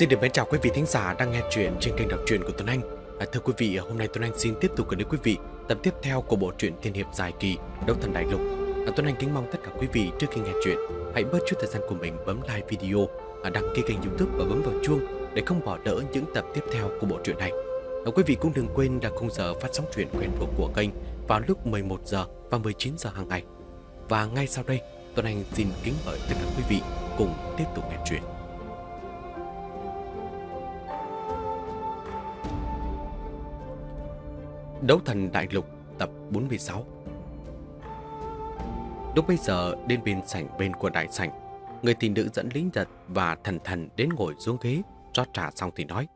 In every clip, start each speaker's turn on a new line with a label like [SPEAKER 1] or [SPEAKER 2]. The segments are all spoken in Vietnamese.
[SPEAKER 1] Xin được mến chào quý vị thính giả đang nghe truyện trên kênh đọc truyện của Tuấn Anh. À, thưa quý vị, hôm nay Tuấn Anh xin tiếp tục gửi đến quý vị tập tiếp theo của bộ truyện Thiên hiệp dài kỳ Đấu thần đại lục. À, Tuấn Anh kính mong tất cả quý vị trước khi nghe truyện hãy bớt chút thời gian của mình bấm like video, à, đăng ký kênh YouTube và bấm vào chuông để không bỏ lỡ những tập tiếp theo của bộ truyện này. À, quý vị cũng đừng quên là khung giờ phát sóng truyện quen thuộc của kênh vào lúc 11 giờ và 19 giờ hàng ngày. Và ngay sau đây, Tuấn Anh xin kính mời tất cả quý vị cùng tiếp tục nghe truyện. Đấu thần đại lục tập 46 Lúc bây giờ đến bên sảnh bên của đại sảnh Người thị nữ dẫn lính Nhật và thần thần đến ngồi xuống ghế rót trà xong thì nói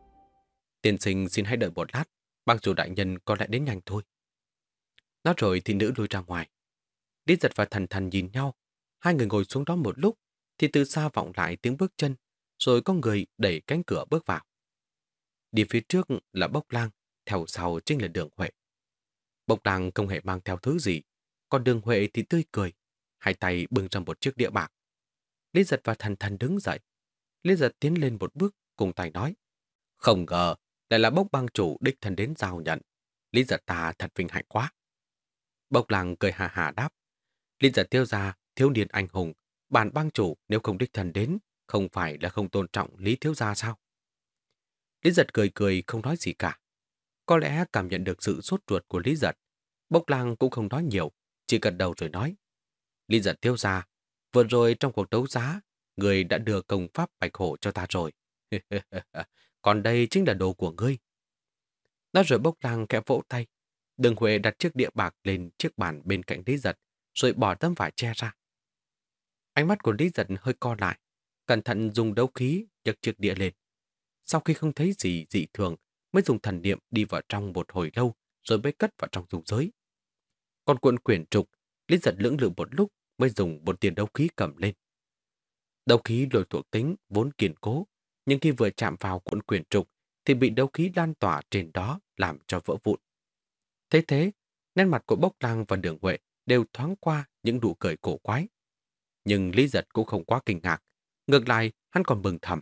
[SPEAKER 1] Tiên sinh xin hãy đợi một lát Mặc dù đại nhân có lẽ đến nhanh thôi Nói rồi thì nữ lui ra ngoài Lý giật và thần thần nhìn nhau Hai người ngồi xuống đó một lúc Thì từ xa vọng lại tiếng bước chân Rồi có người đẩy cánh cửa bước vào Đi phía trước là bốc lang Theo sau chính là đường Huệ Bộc tàng không hề mang theo thứ gì, còn đường Huệ thì tươi cười, hai tay bưng ra một chiếc đĩa bạc. Lý giật và thần thần đứng dậy. Lý giật tiến lên một bước, cùng tay nói. Không ngờ, lại là bốc bang chủ đích thần đến giao nhận. Lý giật ta thật vinh hạnh quá. Bốc làng cười hà hà đáp. Lý giật tiêu ra, thiếu niên anh hùng, bản bang chủ nếu không đích thần đến, không phải là không tôn trọng Lý thiếu gia sao? Lý giật cười cười không nói gì cả. Có lẽ cảm nhận được sự sốt ruột của Lý Giật, Bốc Lang cũng không nói nhiều, chỉ gật đầu rồi nói. Lý Giật thiếu ra, vừa rồi trong cuộc đấu giá, người đã đưa công pháp bạch hổ cho ta rồi. Còn đây chính là đồ của ngươi. Nói rồi Bốc Lang kẹp vỗ tay. Đường Huệ đặt chiếc địa bạc lên chiếc bàn bên cạnh Lý Giật, rồi bỏ tấm vải che ra. Ánh mắt của Lý Giật hơi co lại, cẩn thận dùng đấu khí nhấc chiếc địa lên. Sau khi không thấy gì dị thường, mới dùng thần niệm đi vào trong một hồi lâu rồi mới cất vào trong dung giới. Còn cuộn quyển trục, Lý giật lưỡng lự một lúc mới dùng một tiền đấu khí cầm lên. Đấu khí lồi thuộc tính vốn kiên cố, nhưng khi vừa chạm vào cuộn quyển trục thì bị đấu khí lan tỏa trên đó làm cho vỡ vụn. Thế thế, nét mặt của Bốc Lăng và Đường Huệ đều thoáng qua những nụ cười cổ quái. Nhưng Lý Giật cũng không quá kinh ngạc. Ngược lại, hắn còn mừng thầm.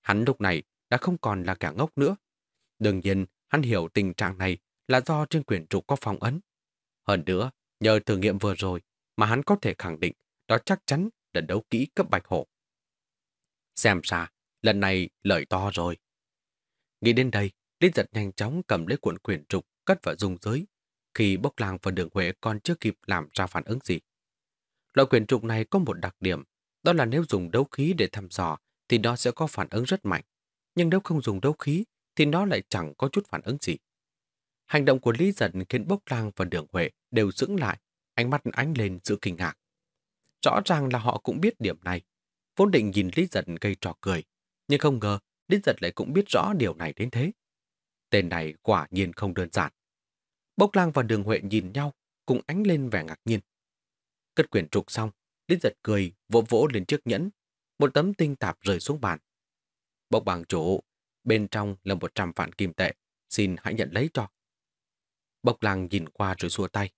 [SPEAKER 1] Hắn lúc này đã không còn là kẻ ngốc nữa, Đương nhiên, hắn hiểu tình trạng này là do trên quyển trục có phong ấn. Hơn nữa, nhờ thử nghiệm vừa rồi mà hắn có thể khẳng định đó chắc chắn là đấu kỹ cấp bạch hổ. Xem ra, lần này lợi to rồi. Nghĩ đến đây, Lý giật nhanh chóng cầm lấy cuộn quyển trục cất vào dung giới, khi bốc làng và đường Huệ còn chưa kịp làm ra phản ứng gì. Loại quyển trục này có một đặc điểm, đó là nếu dùng đấu khí để thăm dò thì nó sẽ có phản ứng rất mạnh, nhưng nếu không dùng đấu khí thì nó lại chẳng có chút phản ứng gì. Hành động của Lý Dân khiến Bốc Lang và Đường Huệ đều dững lại, ánh mắt ánh lên sự kinh ngạc. Rõ ràng là họ cũng biết điểm này. Vốn định nhìn Lý Dân gây trò cười, nhưng không ngờ Lý Dân lại cũng biết rõ điều này đến thế. Tên này quả nhiên không đơn giản. Bốc Lang và Đường Huệ nhìn nhau, cùng ánh lên vẻ ngạc nhiên. Cất quyển trục xong, Lý Giật cười, vỗ vỗ lên chiếc nhẫn. Một tấm tinh tạp rơi xuống bàn. Bốc bằng chỗ bên trong là 100 vạn kim tệ, xin hãy nhận lấy cho. Bộc lăng nhìn qua rồi xua tay.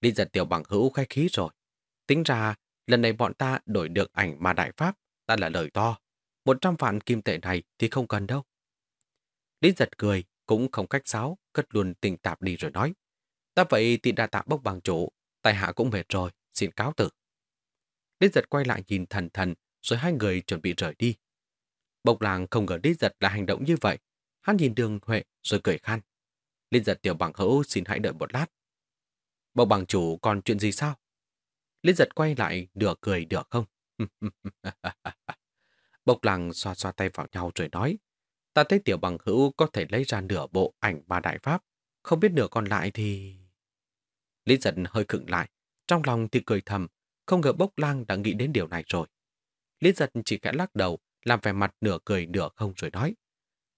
[SPEAKER 1] Đi giật tiểu bằng hữu khai khí rồi. Tính ra, lần này bọn ta đổi được ảnh mà đại pháp, ta là lời to. 100 vạn kim tệ này thì không cần đâu. Lý giật cười, cũng không cách sáo, cất luôn tình tạp đi rồi nói. Ta vậy thì đã tạm bốc bằng chủ, tài hạ cũng mệt rồi, xin cáo tử. Lý giật quay lại nhìn thần thần, rồi hai người chuẩn bị rời đi. Bộc làng không ngờ Lý Giật là hành động như vậy. Hắn nhìn đường Huệ rồi cười khan. Lý Giật tiểu bằng hữu xin hãy đợi một lát. Bộc bằng chủ còn chuyện gì sao? Lý Giật quay lại nửa cười nửa không. Bộc làng xoa xoa tay vào nhau rồi nói. Ta thấy tiểu bằng hữu có thể lấy ra nửa bộ ảnh ba đại pháp. Không biết nửa còn lại thì... Lý giật hơi khựng lại. Trong lòng thì cười thầm. Không ngờ bốc lang đã nghĩ đến điều này rồi. Lý giật chỉ khẽ lắc đầu làm vẻ mặt nửa cười nửa không rồi nói.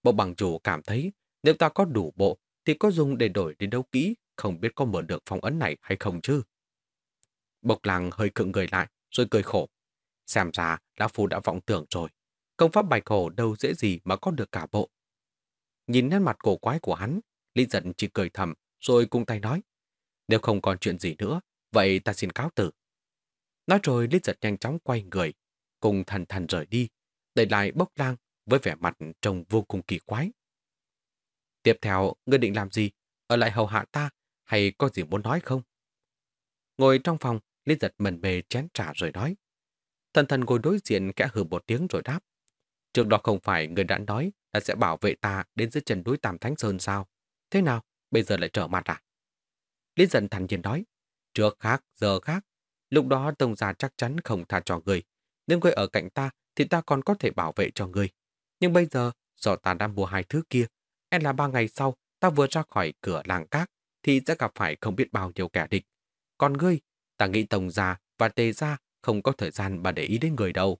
[SPEAKER 1] Bộ bằng chủ cảm thấy nếu ta có đủ bộ thì có dùng để đổi đến đấu kỹ, không biết có mở được phong ấn này hay không chứ. Bộc làng hơi cựng người lại rồi cười khổ. Xem ra Lão Phu đã vọng tưởng rồi. Công pháp bài khổ đâu dễ gì mà có được cả bộ. Nhìn nét mặt cổ quái của hắn, Lý giận chỉ cười thầm rồi cung tay nói. Nếu không còn chuyện gì nữa, vậy ta xin cáo tử. Nói rồi Lý giật nhanh chóng quay người, cùng thần thần rời đi, để lại bốc lang với vẻ mặt trông vô cùng kỳ quái. Tiếp theo, ngươi định làm gì? Ở lại hầu hạ ta hay có gì muốn nói không? Ngồi trong phòng, Lý giật mần mề chén trà rồi nói. Thần thần ngồi đối diện kẽ hừ một tiếng rồi đáp. Trước đó không phải người đã nói là sẽ bảo vệ ta đến dưới chân núi Tam Thánh Sơn sao? Thế nào, bây giờ lại trở mặt à? Lý dần thản nhiên nói. Trước khác, giờ khác. Lúc đó tông gia chắc chắn không tha cho người. Nếu người ở cạnh ta thì ta còn có thể bảo vệ cho ngươi. Nhưng bây giờ, do ta đã mua hai thứ kia, e là ba ngày sau ta vừa ra khỏi cửa làng cát thì sẽ gặp phải không biết bao nhiêu kẻ địch. Còn ngươi, ta nghĩ Tổng già và Tề gia không có thời gian mà để ý đến người đâu.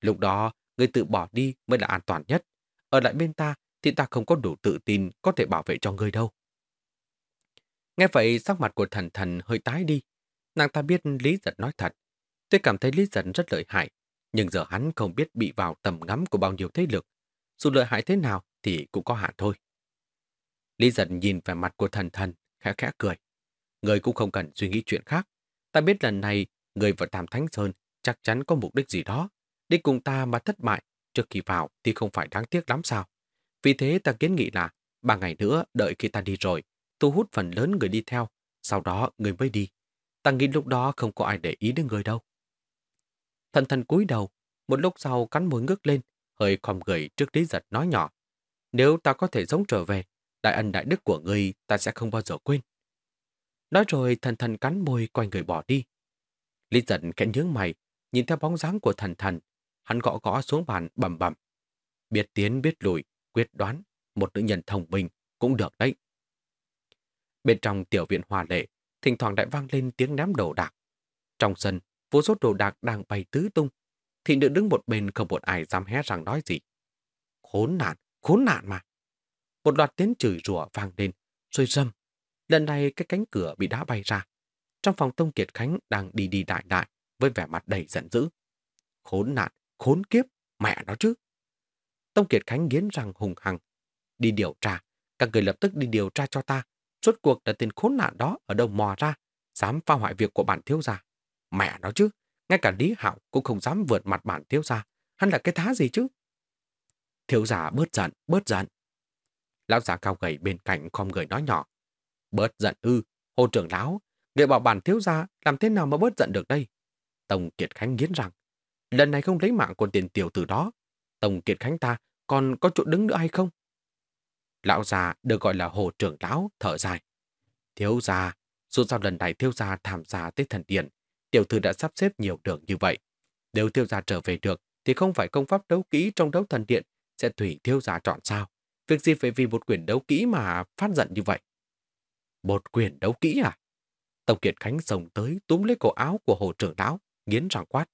[SPEAKER 1] Lúc đó, ngươi tự bỏ đi mới là an toàn nhất. Ở lại bên ta thì ta không có đủ tự tin có thể bảo vệ cho ngươi đâu. Nghe vậy, sắc mặt của thần thần hơi tái đi. Nàng ta biết Lý Giật nói thật. Tuy cảm thấy Lý Giật rất lợi hại, nhưng giờ hắn không biết bị vào tầm ngắm của bao nhiêu thế lực. Dù lợi hại thế nào thì cũng có hạn thôi. Lý giật nhìn vẻ mặt của thần thần, khẽ khẽ cười. Người cũng không cần suy nghĩ chuyện khác. Ta biết lần này, người vào Tam Thánh Sơn chắc chắn có mục đích gì đó. Đi cùng ta mà thất bại trước khi vào thì không phải đáng tiếc lắm sao. Vì thế ta kiến nghị là ba ngày nữa đợi khi ta đi rồi, thu hút phần lớn người đi theo, sau đó người mới đi. Ta nghĩ lúc đó không có ai để ý đến người đâu. Thần thần cúi đầu, một lúc sau cắn môi ngước lên, hơi khom gửi trước lý giật nói nhỏ. Nếu ta có thể sống trở về, đại ân đại đức của ngươi ta sẽ không bao giờ quên. Nói rồi thần thần cắn môi quay người bỏ đi. Lý giật kẽ nhướng mày, nhìn theo bóng dáng của thần thần, hắn gõ gõ xuống bàn bầm bầm. Biết tiến biết lùi, quyết đoán, một nữ nhân thông minh cũng được đấy. Bên trong tiểu viện hòa lệ, thỉnh thoảng đại vang lên tiếng ném đầu đạc. Trong sân, vô số đồ đạc đang bay tứ tung. Thị nữ đứng một bên không một ai dám hé rằng nói gì. Khốn nạn, khốn nạn mà. Một loạt tiếng chửi rủa vang lên, rồi râm. Lần này cái cánh cửa bị đá bay ra. Trong phòng Tông Kiệt Khánh đang đi đi đại đại với vẻ mặt đầy giận dữ. Khốn nạn, khốn kiếp, mẹ nó chứ. Tông Kiệt Khánh nghiến răng hùng hằng. Đi điều tra, các người lập tức đi điều tra cho ta. Suốt cuộc là tên khốn nạn đó ở đâu mò ra, dám phá hoại việc của bản thiếu gia. Mẹ nó chứ, ngay cả Lý Hạo cũng không dám vượt mặt bản thiếu gia. Hắn là cái thá gì chứ? Thiếu gia bớt giận, bớt giận. Lão già cao gầy bên cạnh không người nói nhỏ. Bớt giận ư, hồ trưởng lão, người bảo bản thiếu gia làm thế nào mà bớt giận được đây? Tổng Kiệt Khánh nghiến rằng, lần này không lấy mạng của tiền tiểu từ đó. Tổng Kiệt Khánh ta còn có chỗ đứng nữa hay không? Lão già được gọi là hồ trưởng lão thở dài. Thiếu gia, dù sao lần này thiếu gia tham gia tới thần điện, tiểu thư đã sắp xếp nhiều đường như vậy. Nếu thiêu gia trở về được, thì không phải công pháp đấu kỹ trong đấu thần điện sẽ thủy thiêu gia chọn sao. Việc gì phải vì một quyển đấu kỹ mà phát giận như vậy? Một quyển đấu kỹ à? Tổng Kiệt Khánh sồng tới túm lấy cổ áo của hồ trưởng lão, nghiến răng quát.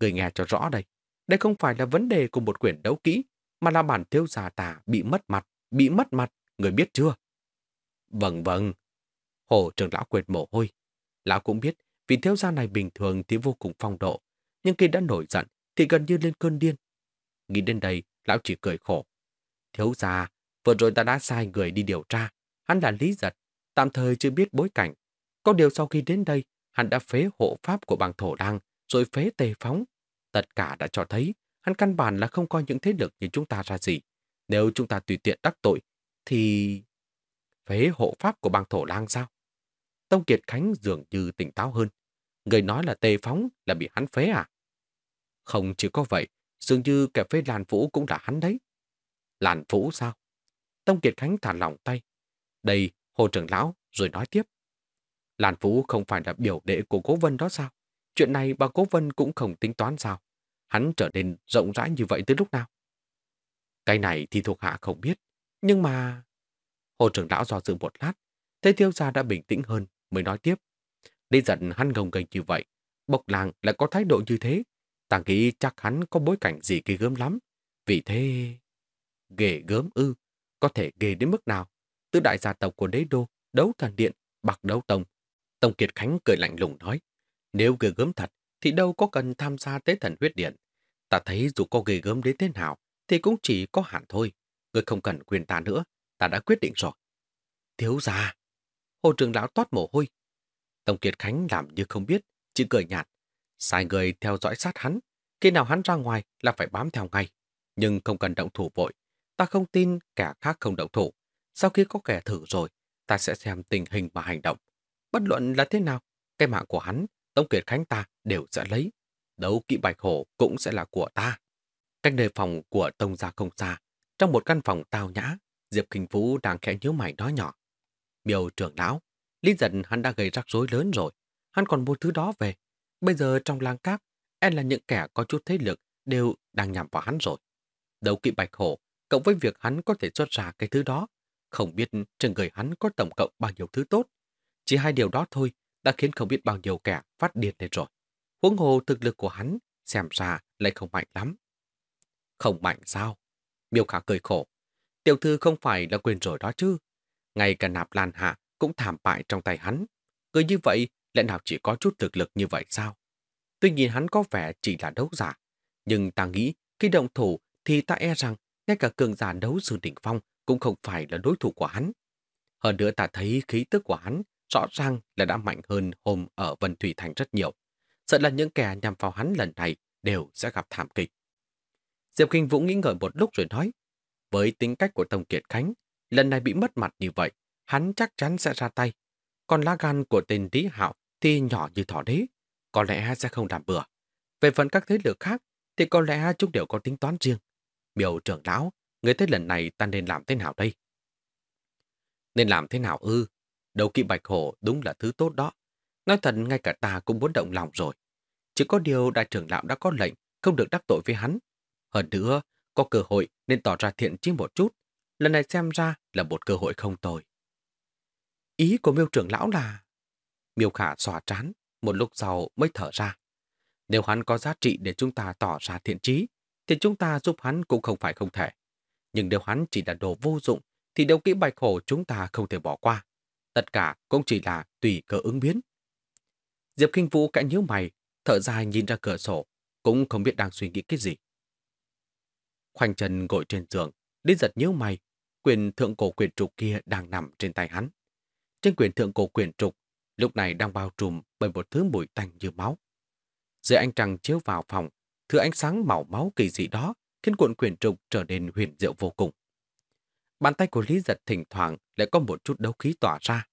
[SPEAKER 1] Người nghe cho rõ đây. Đây không phải là vấn đề của một quyển đấu kỹ, mà là bản thiêu giả tả bị mất mặt, bị mất mặt, người biết chưa? Vâng vâng. Hồ trưởng lão quệt mồ hôi. Lão cũng biết vì thiếu gia này bình thường thì vô cùng phong độ, nhưng khi đã nổi giận thì gần như lên cơn điên. Nghĩ đến đây, lão chỉ cười khổ. Thiếu gia, vừa rồi ta đã sai người đi điều tra. Hắn là Lý Giật, tạm thời chưa biết bối cảnh. Có điều sau khi đến đây, hắn đã phế hộ pháp của bàng thổ đăng, rồi phế tề phóng. Tất cả đã cho thấy, hắn căn bản là không coi những thế lực như chúng ta ra gì. Nếu chúng ta tùy tiện đắc tội, thì... Phế hộ pháp của bang thổ đăng sao? Tông Kiệt Khánh dường như tỉnh táo hơn. Người nói là tê phóng là bị hắn phế à? Không chỉ có vậy, dường như kẻ phế Lan Vũ cũng là hắn đấy. Lan Vũ sao? Tông Kiệt Khánh thả lỏng tay. Đây, hồ trưởng lão, rồi nói tiếp. Lan Vũ không phải là biểu đệ của Cố Vân đó sao? Chuyện này bà Cố Vân cũng không tính toán sao? Hắn trở nên rộng rãi như vậy từ lúc nào? Cái này thì thuộc hạ không biết. Nhưng mà... Hồ trưởng lão do dự một lát, Thế tiêu gia đã bình tĩnh hơn, mới nói tiếp. Lý giận hắn gồng gành như vậy, bộc làng lại có thái độ như thế. ta nghĩ chắc hắn có bối cảnh gì kỳ gớm lắm. Vì thế... Ghê gớm ư, có thể ghê đến mức nào? Tứ đại gia tộc của đế đô, đấu thần điện, bạc đấu tông. Tông Kiệt Khánh cười lạnh lùng nói, nếu ghê gớm thật, thì đâu có cần tham gia tế thần huyết điện. Ta thấy dù có ghê gớm đến thế nào, thì cũng chỉ có hạn thôi. Người không cần quyền ta nữa, ta đã quyết định rồi. Thiếu gia, hồ trường lão toát mồ hôi, Tổng Kiệt Khánh làm như không biết, chỉ cười nhạt. Sai người theo dõi sát hắn, khi nào hắn ra ngoài là phải bám theo ngay. Nhưng không cần động thủ vội, ta không tin kẻ khác không động thủ. Sau khi có kẻ thử rồi, ta sẽ xem tình hình và hành động. Bất luận là thế nào, cái mạng của hắn, Tống Kiệt Khánh ta đều sẽ lấy. Đấu kỵ bạch hổ cũng sẽ là của ta. Cách nơi phòng của Tông gia không xa, trong một căn phòng tao nhã, Diệp Kinh Vũ đang khẽ nhíu mày nói nhỏ. Biểu trưởng lão, Lý giận hắn đã gây rắc rối lớn rồi. Hắn còn mua thứ đó về. Bây giờ trong làng cát, em là những kẻ có chút thế lực đều đang nhằm vào hắn rồi. Đầu kỵ bạch hổ, cộng với việc hắn có thể xuất ra cái thứ đó, không biết trên người hắn có tổng cộng bao nhiêu thứ tốt. Chỉ hai điều đó thôi đã khiến không biết bao nhiêu kẻ phát điên lên rồi. Huống hồ thực lực của hắn xem ra lại không mạnh lắm. Không mạnh sao? Miêu Khả cười khổ. Tiểu thư không phải là quyền rồi đó chứ. Ngay cả nạp lan hạ cũng thảm bại trong tay hắn. Người như vậy lẽ nào chỉ có chút thực lực như vậy sao? Tuy nhìn hắn có vẻ chỉ là đấu giả, nhưng ta nghĩ khi động thủ thì ta e rằng ngay cả cường giả đấu sư đỉnh phong cũng không phải là đối thủ của hắn. Hơn nữa ta thấy khí tức của hắn rõ ràng là đã mạnh hơn hôm ở Vân Thủy Thành rất nhiều. Sợ là những kẻ nhằm vào hắn lần này đều sẽ gặp thảm kịch. Diệp Kinh Vũ nghĩ ngợi một lúc rồi nói, với tính cách của Tông Kiệt Khánh, lần này bị mất mặt như vậy, hắn chắc chắn sẽ ra tay. Còn lá gan của tên Lý Hạo thì nhỏ như thỏ đế, có lẽ sẽ không đảm bừa. Về phần các thế lực khác thì có lẽ chúng đều có tính toán riêng. Miều trưởng lão, người thế lần này ta nên làm thế nào đây? Nên làm thế nào ư? đầu kỵ bạch hổ đúng là thứ tốt đó. Nói thật ngay cả ta cũng muốn động lòng rồi. Chỉ có điều đại trưởng lão đã có lệnh không được đắc tội với hắn. Hơn nữa, có cơ hội nên tỏ ra thiện chí một chút. Lần này xem ra là một cơ hội không tồi. Ý của miêu trưởng lão là... Miêu khả xòa trán, một lúc sau mới thở ra. Nếu hắn có giá trị để chúng ta tỏ ra thiện trí, thì chúng ta giúp hắn cũng không phải không thể. Nhưng nếu hắn chỉ là đồ vô dụng, thì đấu kỹ bạch khổ chúng ta không thể bỏ qua. Tất cả cũng chỉ là tùy cơ ứng biến. Diệp Kinh Vũ cãi nhíu mày, thở dài nhìn ra cửa sổ, cũng không biết đang suy nghĩ cái gì. Khoanh chân ngồi trên giường, đi giật nhíu mày, quyền thượng cổ quyền trục kia đang nằm trên tay hắn trên quyền thượng cổ quyền trục, lúc này đang bao trùm bởi một thứ mùi tanh như máu. Dưới ánh trăng chiếu vào phòng, thứ ánh sáng màu máu kỳ dị đó khiến cuộn quyền trục trở nên huyền diệu vô cùng. Bàn tay của Lý Giật thỉnh thoảng lại có một chút đấu khí tỏa ra,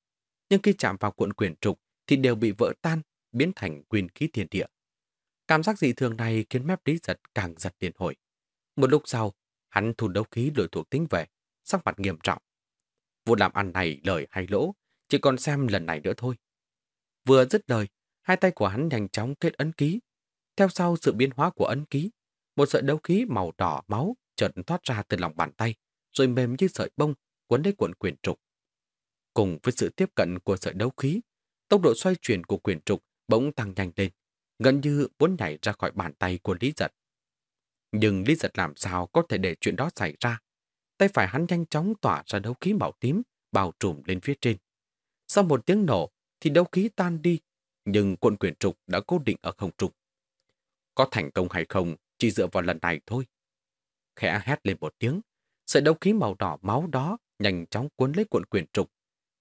[SPEAKER 1] nhưng khi chạm vào cuộn quyền trục thì đều bị vỡ tan, biến thành quyền khí thiên địa. Cảm giác dị thường này khiến mép Lý Giật càng giật điện hồi. Một lúc sau, hắn thu đấu khí đổi thuộc tính về, sắc mặt nghiêm trọng. Vụ làm ăn này lời hay lỗ chỉ còn xem lần này nữa thôi. Vừa dứt lời, hai tay của hắn nhanh chóng kết ấn ký. Theo sau sự biến hóa của ấn ký, một sợi đấu khí màu đỏ máu chợt thoát ra từ lòng bàn tay, rồi mềm như sợi bông, cuốn lấy cuộn quyền trục. Cùng với sự tiếp cận của sợi đấu khí, tốc độ xoay chuyển của quyền trục bỗng tăng nhanh lên, gần như muốn nhảy ra khỏi bàn tay của Lý Giật. Nhưng Lý Giật làm sao có thể để chuyện đó xảy ra? Tay phải hắn nhanh chóng tỏa ra đấu khí màu tím, bao trùm lên phía trên. Sau một tiếng nổ thì đấu khí tan đi, nhưng cuộn quyển trục đã cố định ở không trục. Có thành công hay không chỉ dựa vào lần này thôi. Khẽ hét lên một tiếng, sợi đấu khí màu đỏ máu đó nhanh chóng cuốn lấy cuộn quyển trục.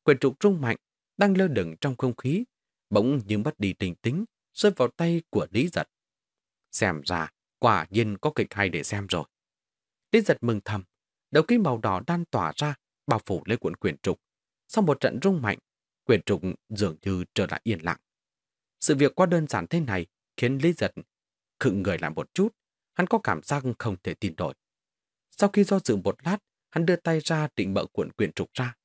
[SPEAKER 1] Quyển trục rung mạnh, đang lơ lửng trong không khí, bỗng như mất đi tình tính, rơi vào tay của Lý Giật. Xem ra, quả nhiên có kịch hay để xem rồi. Lý Giật mừng thầm, đấu khí màu đỏ đan tỏa ra, bao phủ lấy cuộn quyển trục. Sau một trận rung mạnh, Quyền trục dường như trở lại yên lặng. Sự việc quá đơn giản thế này khiến Lý Giật khựng người lại một chút. Hắn có cảm giác không thể tin nổi. Sau khi do dự một lát, hắn đưa tay ra định mở cuộn quyền trục ra.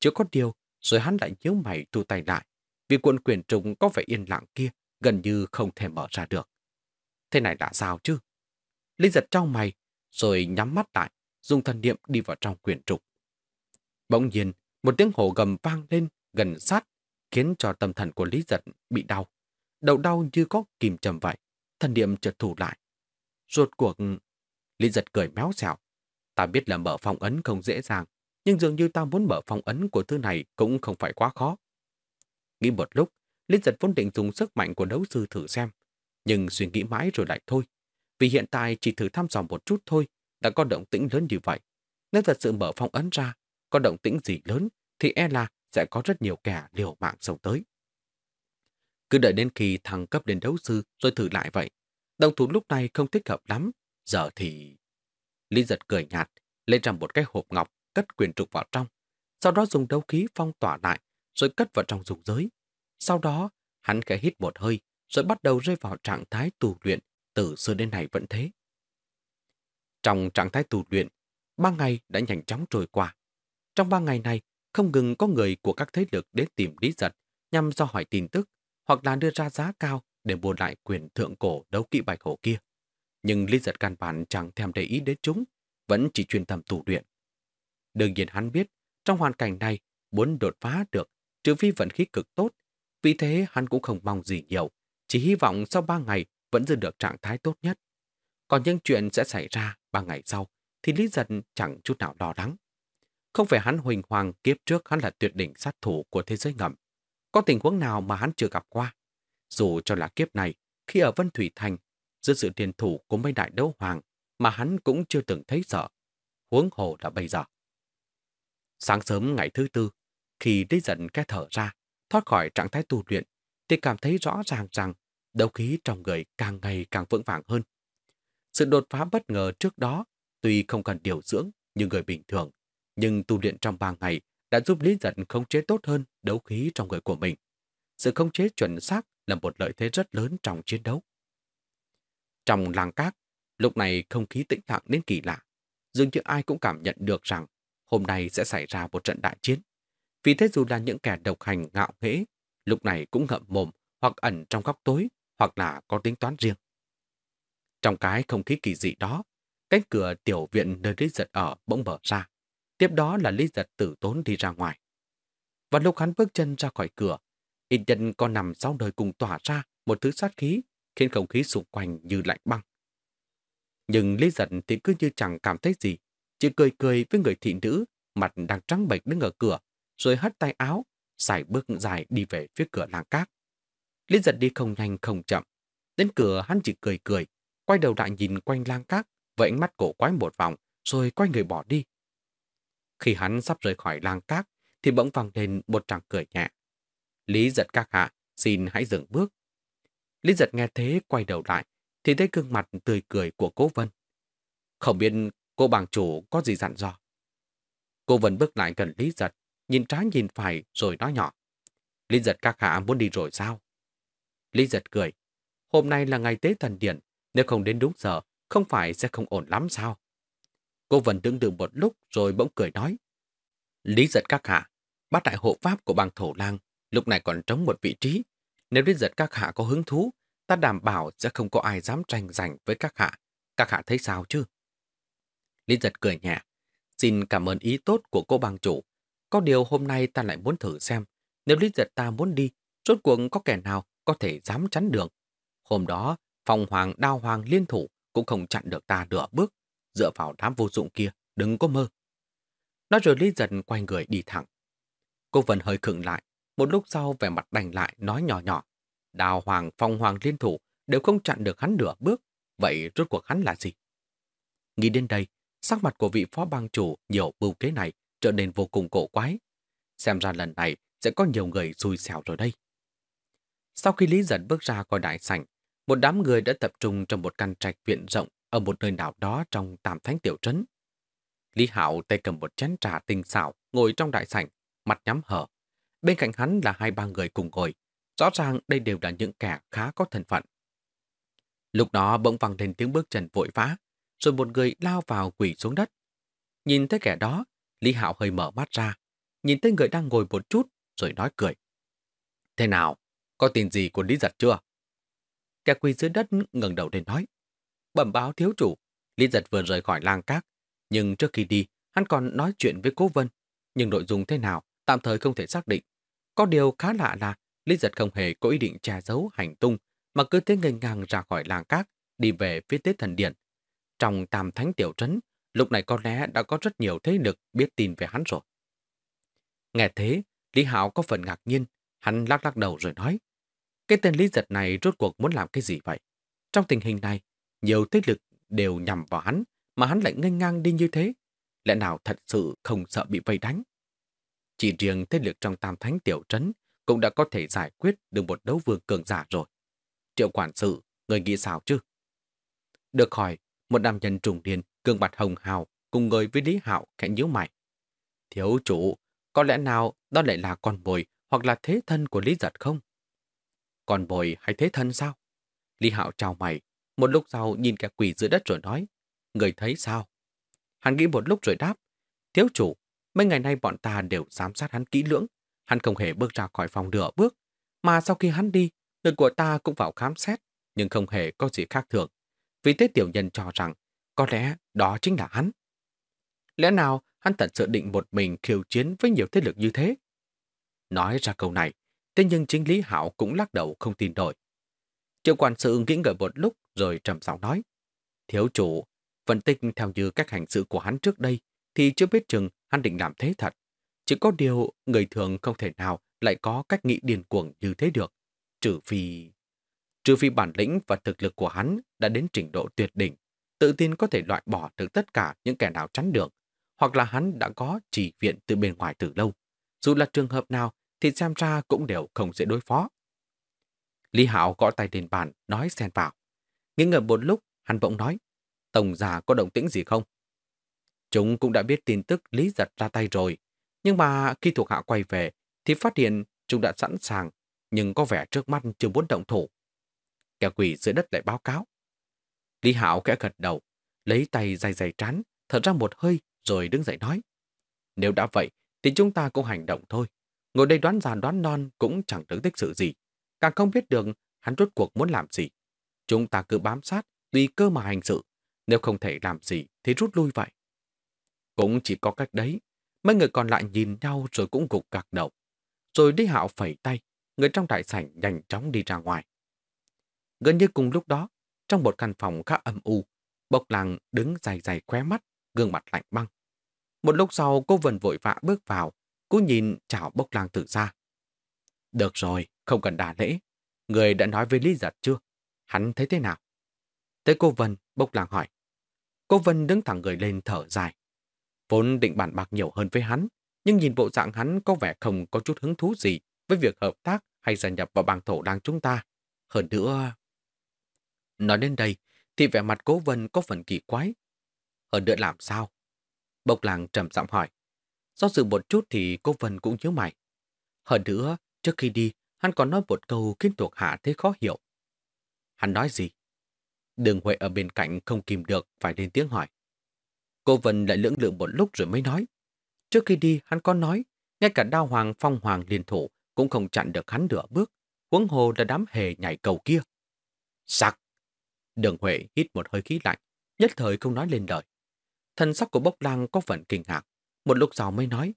[SPEAKER 1] Chưa có điều, rồi hắn lại nhíu mày thu tay lại, vì cuộn quyền trục có vẻ yên lặng kia gần như không thể mở ra được. Thế này đã sao chứ? lý giật trong mày, rồi nhắm mắt lại, dùng thần niệm đi vào trong quyền trục. Bỗng nhiên, một tiếng hổ gầm vang lên gần sát, khiến cho tâm thần của Lý Giật bị đau. Đầu đau như có kìm chầm vậy, thần niệm chợt thủ lại. Rốt cuộc, Lý Giật cười méo xẻo. Ta biết là mở phong ấn không dễ dàng, nhưng dường như ta muốn mở phong ấn của thứ này cũng không phải quá khó. Nghĩ một lúc, Lý Giật vốn định dùng sức mạnh của đấu sư thử xem, nhưng suy nghĩ mãi rồi lại thôi. Vì hiện tại chỉ thử thăm dò một chút thôi, đã có động tĩnh lớn như vậy. Nếu thật sự mở phong ấn ra, có động tĩnh gì lớn, thì e là sẽ có rất nhiều kẻ liều mạng sống tới. Cứ đợi đến khi thăng cấp đến đấu sư rồi thử lại vậy. Đồng thủ lúc này không thích hợp lắm. Giờ thì... Lý giật cười nhạt, lấy ra một cái hộp ngọc, cất quyền trục vào trong. Sau đó dùng đấu khí phong tỏa lại, rồi cất vào trong dùng giới. Sau đó, hắn khẽ hít một hơi, rồi bắt đầu rơi vào trạng thái tù luyện, từ xưa đến nay vẫn thế. Trong trạng thái tù luyện, ba ngày đã nhanh chóng trôi qua. Trong ba ngày này, không ngừng có người của các thế lực đến tìm Lý Giật nhằm do hỏi tin tức hoặc là đưa ra giá cao để mua lại quyền thượng cổ đấu kỵ bạch hổ kia. Nhưng Lý Giật căn bản chẳng thèm để ý đến chúng, vẫn chỉ chuyên tâm tù luyện. Đương nhiên hắn biết, trong hoàn cảnh này, muốn đột phá được, trừ phi vận khí cực tốt, vì thế hắn cũng không mong gì nhiều, chỉ hy vọng sau ba ngày vẫn giữ được trạng thái tốt nhất. Còn những chuyện sẽ xảy ra ba ngày sau, thì Lý Giật chẳng chút nào lo lắng. Không phải hắn huỳnh hoàng kiếp trước hắn là tuyệt đỉnh sát thủ của thế giới ngầm. Có tình huống nào mà hắn chưa gặp qua? Dù cho là kiếp này, khi ở Vân Thủy Thành, giữa sự tiền thủ của mấy đại đấu hoàng mà hắn cũng chưa từng thấy sợ. Huống hồ là bây giờ. Sáng sớm ngày thứ tư, khi đi dần cái thở ra, thoát khỏi trạng thái tu luyện, thì cảm thấy rõ ràng rằng đấu khí trong người càng ngày càng vững vàng hơn. Sự đột phá bất ngờ trước đó, tuy không cần điều dưỡng như người bình thường, nhưng tu luyện trong 3 ngày đã giúp Lý Giật khống chế tốt hơn đấu khí trong người của mình. Sự khống chế chuẩn xác là một lợi thế rất lớn trong chiến đấu. Trong làng cát, lúc này không khí tĩnh lặng đến kỳ lạ. Dường như ai cũng cảm nhận được rằng hôm nay sẽ xảy ra một trận đại chiến. Vì thế dù là những kẻ độc hành ngạo nghễ, lúc này cũng ngậm mồm hoặc ẩn trong góc tối hoặc là có tính toán riêng. Trong cái không khí kỳ dị đó, cánh cửa tiểu viện nơi Lý Giật ở bỗng mở ra. Tiếp đó là Lý Giật tử tốn đi ra ngoài. Và lúc hắn bước chân ra khỏi cửa, ít nhân có nằm sau đời cùng tỏa ra một thứ sát khí, khiến không khí xung quanh như lạnh băng. Nhưng Lý Giật thì cứ như chẳng cảm thấy gì, chỉ cười cười với người thị nữ, mặt đang trắng bệch đứng ở cửa, rồi hất tay áo, xài bước dài đi về phía cửa làng cát. Lý Giật đi không nhanh không chậm, đến cửa hắn chỉ cười cười, quay đầu lại nhìn quanh làng cát với ánh mắt cổ quái một vòng, rồi quay người bỏ đi. Khi hắn sắp rời khỏi làng cát, thì bỗng vang lên một tràng cười nhẹ. Lý giật các hạ, xin hãy dừng bước. Lý giật nghe thế quay đầu lại, thì thấy gương mặt tươi cười của cố vân. Không biết cô bàng chủ có gì dặn dò. Cô vân bước lại gần Lý giật, nhìn trái nhìn phải rồi nói nhỏ. Lý giật các hạ muốn đi rồi sao? Lý giật cười. Hôm nay là ngày tế thần điện, nếu không đến đúng giờ, không phải sẽ không ổn lắm sao? Cô vẫn đứng đường một lúc rồi bỗng cười nói. Lý giật các hạ, bát đại hộ pháp của bang thổ lang, lúc này còn trống một vị trí. Nếu lý giật các hạ có hứng thú, ta đảm bảo sẽ không có ai dám tranh giành với các hạ. Các hạ thấy sao chứ? Lý giật cười nhẹ. Xin cảm ơn ý tốt của cô bang chủ. Có điều hôm nay ta lại muốn thử xem, nếu lý giật ta muốn đi, rốt cuộc có kẻ nào có thể dám chắn được Hôm đó, phòng hoàng đao hoàng liên thủ cũng không chặn được ta nửa bước dựa vào đám vô dụng kia, đừng có mơ. Nói rồi Lý Dần quay người đi thẳng. Cô Vân hơi khựng lại, một lúc sau vẻ mặt đành lại nói nhỏ nhỏ. Đào hoàng, phong hoàng liên thủ đều không chặn được hắn nửa bước, vậy rốt cuộc hắn là gì? Nghĩ đến đây, sắc mặt của vị phó bang chủ nhiều bưu kế này trở nên vô cùng cổ quái. Xem ra lần này sẽ có nhiều người xui xẻo rồi đây. Sau khi Lý Giật bước ra khỏi đại sảnh, một đám người đã tập trung trong một căn trạch viện rộng ở một nơi nào đó trong tam thánh tiểu trấn. Lý Hạo tay cầm một chén trà tinh xảo, ngồi trong đại sảnh, mặt nhắm hở. Bên cạnh hắn là hai ba người cùng ngồi. Rõ ràng đây đều là những kẻ khá có thân phận. Lúc đó bỗng vang lên tiếng bước chân vội vã, rồi một người lao vào quỷ xuống đất. Nhìn thấy kẻ đó, Lý Hạo hơi mở mắt ra, nhìn thấy người đang ngồi một chút, rồi nói cười. Thế nào, có tin gì của Lý Giật chưa? Kẻ quỳ dưới đất ngẩng đầu lên nói bẩm báo thiếu chủ. Lý giật vừa rời khỏi làng cát, nhưng trước khi đi, hắn còn nói chuyện với cố vân. Nhưng nội dung thế nào, tạm thời không thể xác định. Có điều khá lạ là Lý giật không hề có ý định che giấu hành tung, mà cứ thế ngây ngang ra khỏi làng cát, đi về phía Tết Thần Điện. Trong Tam Thánh Tiểu Trấn, lúc này có lẽ đã có rất nhiều thế lực biết tin về hắn rồi. Nghe thế, Lý Hảo có phần ngạc nhiên, hắn lắc lắc đầu rồi nói. Cái tên Lý Giật này rốt cuộc muốn làm cái gì vậy? Trong tình hình này, nhiều thế lực đều nhằm vào hắn, mà hắn lại nghênh ngang đi như thế. Lẽ nào thật sự không sợ bị vây đánh? Chỉ riêng thế lực trong tam thánh tiểu trấn cũng đã có thể giải quyết được một đấu vương cường giả rồi. Triệu quản sự, người nghĩ sao chứ? Được hỏi, một nam nhân trùng điên, cường mặt hồng hào, cùng người với Lý Hạo khẽ nhíu mày. Thiếu chủ, có lẽ nào đó lại là con bồi hoặc là thế thân của Lý Giật không? Con bồi hay thế thân sao? Lý Hạo chào mày, một lúc sau nhìn kẻ quỷ giữa đất rồi nói, người thấy sao? Hắn nghĩ một lúc rồi đáp, thiếu chủ, mấy ngày nay bọn ta đều giám sát hắn kỹ lưỡng, hắn không hề bước ra khỏi phòng nửa bước, mà sau khi hắn đi, người của ta cũng vào khám xét, nhưng không hề có gì khác thường. Vì thế tiểu nhân cho rằng, có lẽ đó chính là hắn. Lẽ nào hắn thật sự định một mình khiêu chiến với nhiều thế lực như thế? Nói ra câu này, thế nhưng chính Lý Hảo cũng lắc đầu không tin đổi Triệu quản sự nghĩ ngợi một lúc rồi trầm giọng nói. Thiếu chủ, phân tích theo như cách hành sự của hắn trước đây, thì chưa biết chừng hắn định làm thế thật. Chỉ có điều người thường không thể nào lại có cách nghĩ điền cuồng như thế được. Trừ phi... Trừ phi bản lĩnh và thực lực của hắn đã đến trình độ tuyệt đỉnh, tự tin có thể loại bỏ được tất cả những kẻ nào chắn đường, hoặc là hắn đã có chỉ viện từ bên ngoài từ lâu. Dù là trường hợp nào thì xem ra cũng đều không dễ đối phó. Lý Hảo gõ tay đền bàn, nói xen vào. Nghĩ ngờ một lúc, hắn bỗng nói, Tổng giả có động tĩnh gì không? Chúng cũng đã biết tin tức Lý Giật ra tay rồi, nhưng mà khi thuộc hạ quay về, thì phát hiện chúng đã sẵn sàng, nhưng có vẻ trước mắt chưa muốn động thủ. Kẻ quỷ dưới đất lại báo cáo. Lý Hảo kẽ gật đầu, lấy tay dày dày trán, thở ra một hơi, rồi đứng dậy nói. Nếu đã vậy, thì chúng ta cũng hành động thôi. Ngồi đây đoán già đoán non cũng chẳng đứng tích sự gì. Càng không biết được hắn rốt cuộc muốn làm gì. Chúng ta cứ bám sát, tùy cơ mà hành sự. Nếu không thể làm gì thì rút lui vậy. Cũng chỉ có cách đấy. Mấy người còn lại nhìn nhau rồi cũng gục gạc đầu. Rồi đi hạo phẩy tay, người trong đại sảnh nhanh chóng đi ra ngoài. Gần như cùng lúc đó, trong một căn phòng khá âm u, bộc làng đứng dài dài khóe mắt, gương mặt lạnh băng. Một lúc sau cô vần vội vã bước vào, cô nhìn chào bốc làng từ xa. Được rồi, không cần đà lễ. Người đã nói với Lý Giật chưa? Hắn thấy thế nào? Tới cô Vân, Bốc làng hỏi. Cô Vân đứng thẳng người lên thở dài. Vốn định bàn bạc nhiều hơn với hắn, nhưng nhìn bộ dạng hắn có vẻ không có chút hứng thú gì với việc hợp tác hay gia nhập vào bang thổ đang chúng ta. Hơn nữa... Nói đến đây, thì vẻ mặt cố vân có phần kỳ quái. Hơn nữa làm sao? Bộc làng trầm giọng hỏi. Do dự một chút thì cô Vân cũng nhớ mày. Hơn nữa, trước khi đi, hắn còn nói một câu khiến thuộc hạ thế khó hiểu. Hắn nói gì? Đường Huệ ở bên cạnh không kìm được, phải lên tiếng hỏi. Cô Vân lại lưỡng lượng một lúc rồi mới nói. Trước khi đi, hắn có nói, ngay cả đao hoàng phong hoàng liên thủ cũng không chặn được hắn nửa bước, huống hồ là đám hề nhảy cầu kia. Sặc! Đường Huệ hít một hơi khí lạnh, nhất thời không nói lên lời. Thân sắc của Bốc Lang có phần kinh ngạc, một lúc sau mới nói.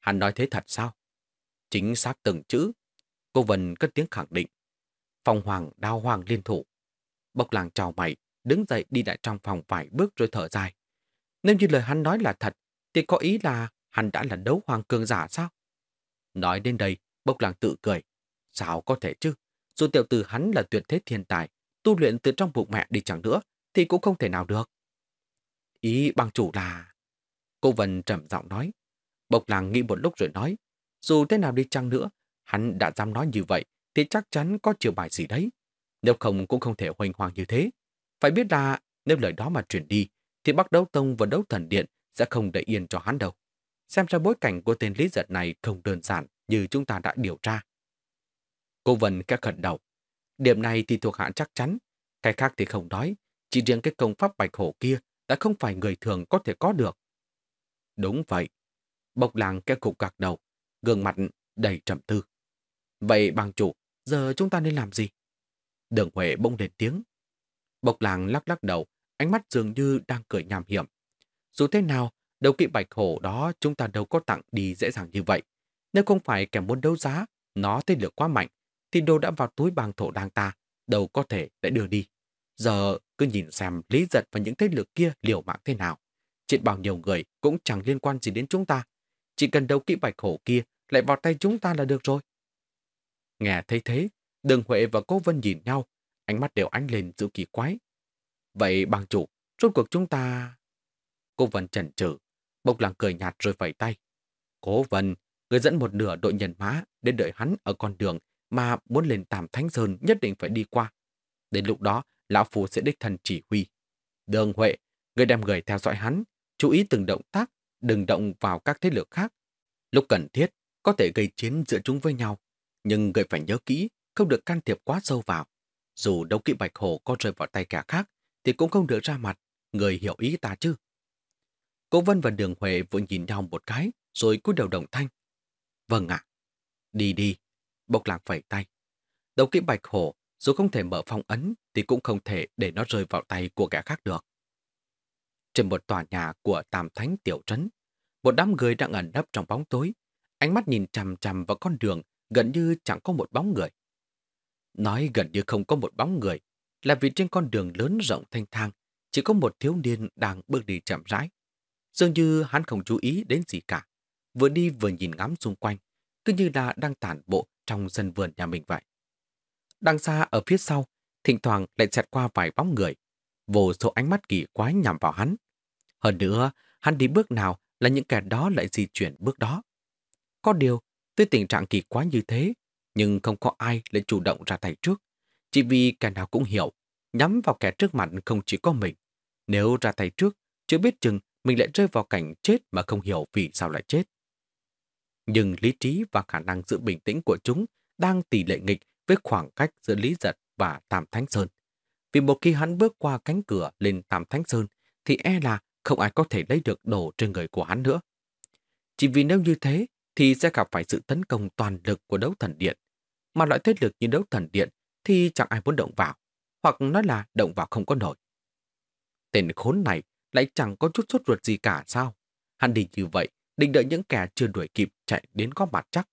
[SPEAKER 1] Hắn nói thế thật sao? Chính xác từng chữ. Cô Vân cất tiếng khẳng định phong hoàng đao hoàng liên thủ. Bộc làng chào mày, đứng dậy đi lại trong phòng vài bước rồi thở dài. Nếu như lời hắn nói là thật, thì có ý là hắn đã là đấu hoàng cường giả sao? Nói đến đây, bộc làng tự cười. Sao có thể chứ? Dù tiểu tử hắn là tuyệt thế thiên tài, tu luyện từ trong bụng mẹ đi chẳng nữa, thì cũng không thể nào được. Ý bằng chủ là... Cô Vân trầm giọng nói. Bộc làng nghĩ một lúc rồi nói. Dù thế nào đi chăng nữa, hắn đã dám nói như vậy, thì chắc chắn có chiều bài gì đấy. Nếu không cũng không thể hoành hoàng như thế. Phải biết là nếu lời đó mà truyền đi, thì Bắc Đấu Tông và Đấu Thần Điện sẽ không để yên cho hắn đâu. Xem ra bối cảnh của tên Lý Giật này không đơn giản như chúng ta đã điều tra. Cô Vân khẽ khẩn đầu. Điểm này thì thuộc hạ chắc chắn. Cái khác thì không nói. Chỉ riêng cái công pháp bạch hổ kia đã không phải người thường có thể có được. Đúng vậy. Bộc làng cái cục gạc đầu, gương mặt đầy trầm tư. Vậy bằng chủ, giờ chúng ta nên làm gì? Đường Huệ bỗng lên tiếng. Bộc làng lắc lắc đầu, ánh mắt dường như đang cười nham hiểm. Dù thế nào, đầu kỵ bạch hổ đó chúng ta đâu có tặng đi dễ dàng như vậy. Nếu không phải kẻ muốn đấu giá, nó thế lực quá mạnh, thì đồ đã vào túi bàng thổ đang ta, đâu có thể để đưa đi. Giờ cứ nhìn xem lý giật và những thế lực kia liều mạng thế nào. Chuyện bao nhiêu người cũng chẳng liên quan gì đến chúng ta. Chỉ cần đầu kỵ bạch hổ kia lại vào tay chúng ta là được rồi. Nghe thấy thế, Đường Huệ và Cố Vân nhìn nhau, ánh mắt đều ánh lên sự kỳ quái. Vậy bằng chủ, rốt cuộc chúng ta... Cố Vân chần chừ bốc làng cười nhạt rồi vẩy tay. Cố Vân, người dẫn một nửa đội nhân mã đến đợi hắn ở con đường mà muốn lên Tam Thánh Sơn nhất định phải đi qua. Đến lúc đó, Lão Phù sẽ đích thần chỉ huy. Đường Huệ, người đem người theo dõi hắn, chú ý từng động tác, đừng động vào các thế lực khác. Lúc cần thiết, có thể gây chiến giữa chúng với nhau, nhưng người phải nhớ kỹ, không được can thiệp quá sâu vào. Dù đấu kỵ bạch hồ có rơi vào tay kẻ khác, thì cũng không được ra mặt, người hiểu ý ta chứ. Cố Vân và Đường Huệ vừa nhìn nhau một cái, rồi cúi đầu đồng thanh. Vâng ạ. Đi đi. Bộc lạc phẩy tay. Đấu kỵ bạch hồ dù không thể mở phong ấn, thì cũng không thể để nó rơi vào tay của kẻ khác được. Trên một tòa nhà của Tam Thánh Tiểu Trấn, một đám người đang ẩn nấp trong bóng tối. Ánh mắt nhìn chằm chằm vào con đường gần như chẳng có một bóng người. Nói gần như không có một bóng người là vì trên con đường lớn rộng thanh thang chỉ có một thiếu niên đang bước đi chậm rãi. Dường như hắn không chú ý đến gì cả, vừa đi vừa nhìn ngắm xung quanh, cứ như là đang tản bộ trong sân vườn nhà mình vậy. Đằng xa ở phía sau, thỉnh thoảng lại xẹt qua vài bóng người, vô số ánh mắt kỳ quái nhằm vào hắn. Hơn nữa, hắn đi bước nào là những kẻ đó lại di chuyển bước đó. Có điều, Tới tình trạng kỳ quá như thế, nhưng không có ai lại chủ động ra tay trước. Chỉ vì kẻ nào cũng hiểu, nhắm vào kẻ trước mặt không chỉ có mình. Nếu ra tay trước, chưa biết chừng mình lại rơi vào cảnh chết mà không hiểu vì sao lại chết. Nhưng lý trí và khả năng giữ bình tĩnh của chúng đang tỷ lệ nghịch với khoảng cách giữa Lý Giật và Tam Thánh Sơn. Vì một khi hắn bước qua cánh cửa lên Tam Thánh Sơn, thì e là không ai có thể lấy được đồ trên người của hắn nữa. Chỉ vì nếu như thế, thì sẽ gặp phải sự tấn công toàn lực của đấu thần điện. Mà loại thế lực như đấu thần điện thì chẳng ai muốn động vào, hoặc nói là động vào không có nổi. Tên khốn này lại chẳng có chút sốt ruột gì cả sao? Hắn đi như vậy, định đợi những kẻ chưa đuổi kịp chạy đến có mặt chắc.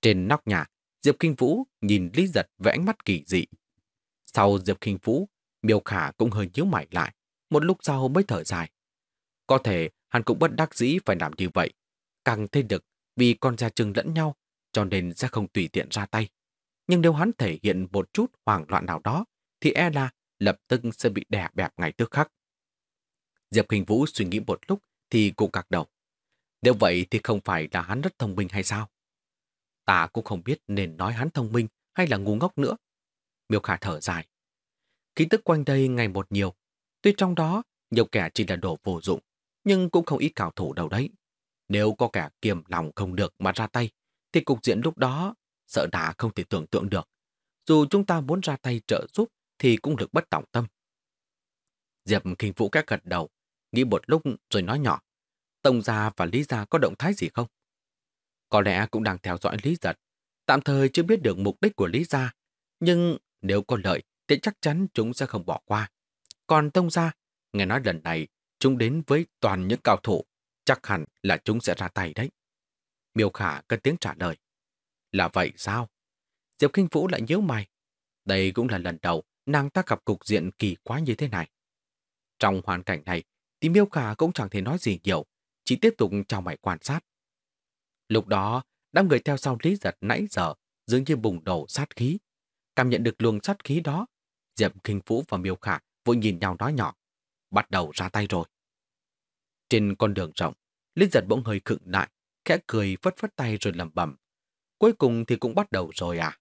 [SPEAKER 1] Trên nóc nhà, Diệp Kinh Vũ nhìn Lý Giật với ánh mắt kỳ dị. Sau Diệp Kinh Vũ, Miêu Khả cũng hơi nhíu mày lại, một lúc sau mới thở dài. Có thể hắn cũng bất đắc dĩ phải làm như vậy, càng thêm được vì con ra chừng lẫn nhau, cho nên sẽ không tùy tiện ra tay. Nhưng nếu hắn thể hiện một chút hoảng loạn nào đó, thì e là lập tức sẽ bị đè bẹp ngay tức khắc. Diệp Kinh Vũ suy nghĩ một lúc thì cũng gật đầu. Nếu vậy thì không phải là hắn rất thông minh hay sao? Ta cũng không biết nên nói hắn thông minh hay là ngu ngốc nữa. Miêu Khả thở dài. Khí tức quanh đây ngày một nhiều. Tuy trong đó, nhiều kẻ chỉ là đồ vô dụng, nhưng cũng không ít cảo thủ đâu đấy. Nếu có kẻ kiềm lòng không được mà ra tay, thì cục diện lúc đó sợ đã không thể tưởng tượng được. Dù chúng ta muốn ra tay trợ giúp thì cũng được bất tỏng tâm. Diệp Kinh Vũ các gật đầu, nghĩ một lúc rồi nói nhỏ. Tông Gia và Lý Gia có động thái gì không? Có lẽ cũng đang theo dõi Lý Giật. Tạm thời chưa biết được mục đích của Lý Gia, nhưng nếu có lợi thì chắc chắn chúng sẽ không bỏ qua. Còn Tông Gia, nghe nói lần này chúng đến với toàn những cao thủ Chắc hẳn là chúng sẽ ra tay đấy. Miêu Khả cất tiếng trả lời. Là vậy sao? Diệp Kinh Vũ lại nhớ mày. Đây cũng là lần đầu nàng ta gặp cục diện kỳ quá như thế này. Trong hoàn cảnh này, thì Miêu Khả cũng chẳng thể nói gì nhiều, chỉ tiếp tục chào mày quan sát. Lúc đó, đám người theo sau Lý Giật nãy giờ dường như bùng đầu sát khí. Cảm nhận được luồng sát khí đó, Diệp Kinh Vũ và Miêu Khả vội nhìn nhau nói nhỏ, bắt đầu ra tay rồi. Trên con đường rộng, Linh giật bỗng hơi khựng lại, khẽ cười phất phất tay rồi lầm bẩm Cuối cùng thì cũng bắt đầu rồi à?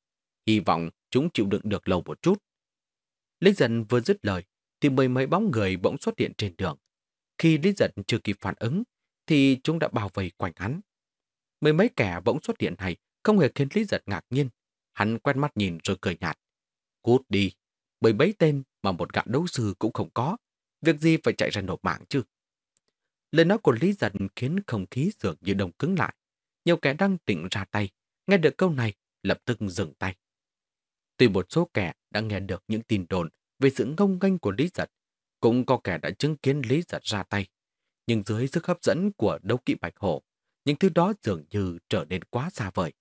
[SPEAKER 1] Hy vọng chúng chịu đựng được lâu một chút. Linh giật vừa dứt lời, thì mười mấy bóng người bỗng xuất hiện trên đường. Khi Linh giật chưa kịp phản ứng, thì chúng đã bao vây quanh hắn. Mười mấy kẻ bỗng xuất hiện này không hề khiến Lý Giật ngạc nhiên. Hắn quen mắt nhìn rồi cười nhạt. Cút đi, bởi mấy tên mà một gã đấu sư cũng không có. Việc gì phải chạy ra nộp mạng chứ? Lời nói của Lý dần khiến không khí dường như đông cứng lại. Nhiều kẻ đang tỉnh ra tay, nghe được câu này, lập tức dừng tay. Tuy một số kẻ đã nghe được những tin đồn về sự ngông nghênh của Lý Giật, cũng có kẻ đã chứng kiến Lý Giật ra tay. Nhưng dưới sức hấp dẫn của đấu kỵ bạch hổ, những thứ đó dường như trở nên quá xa vời.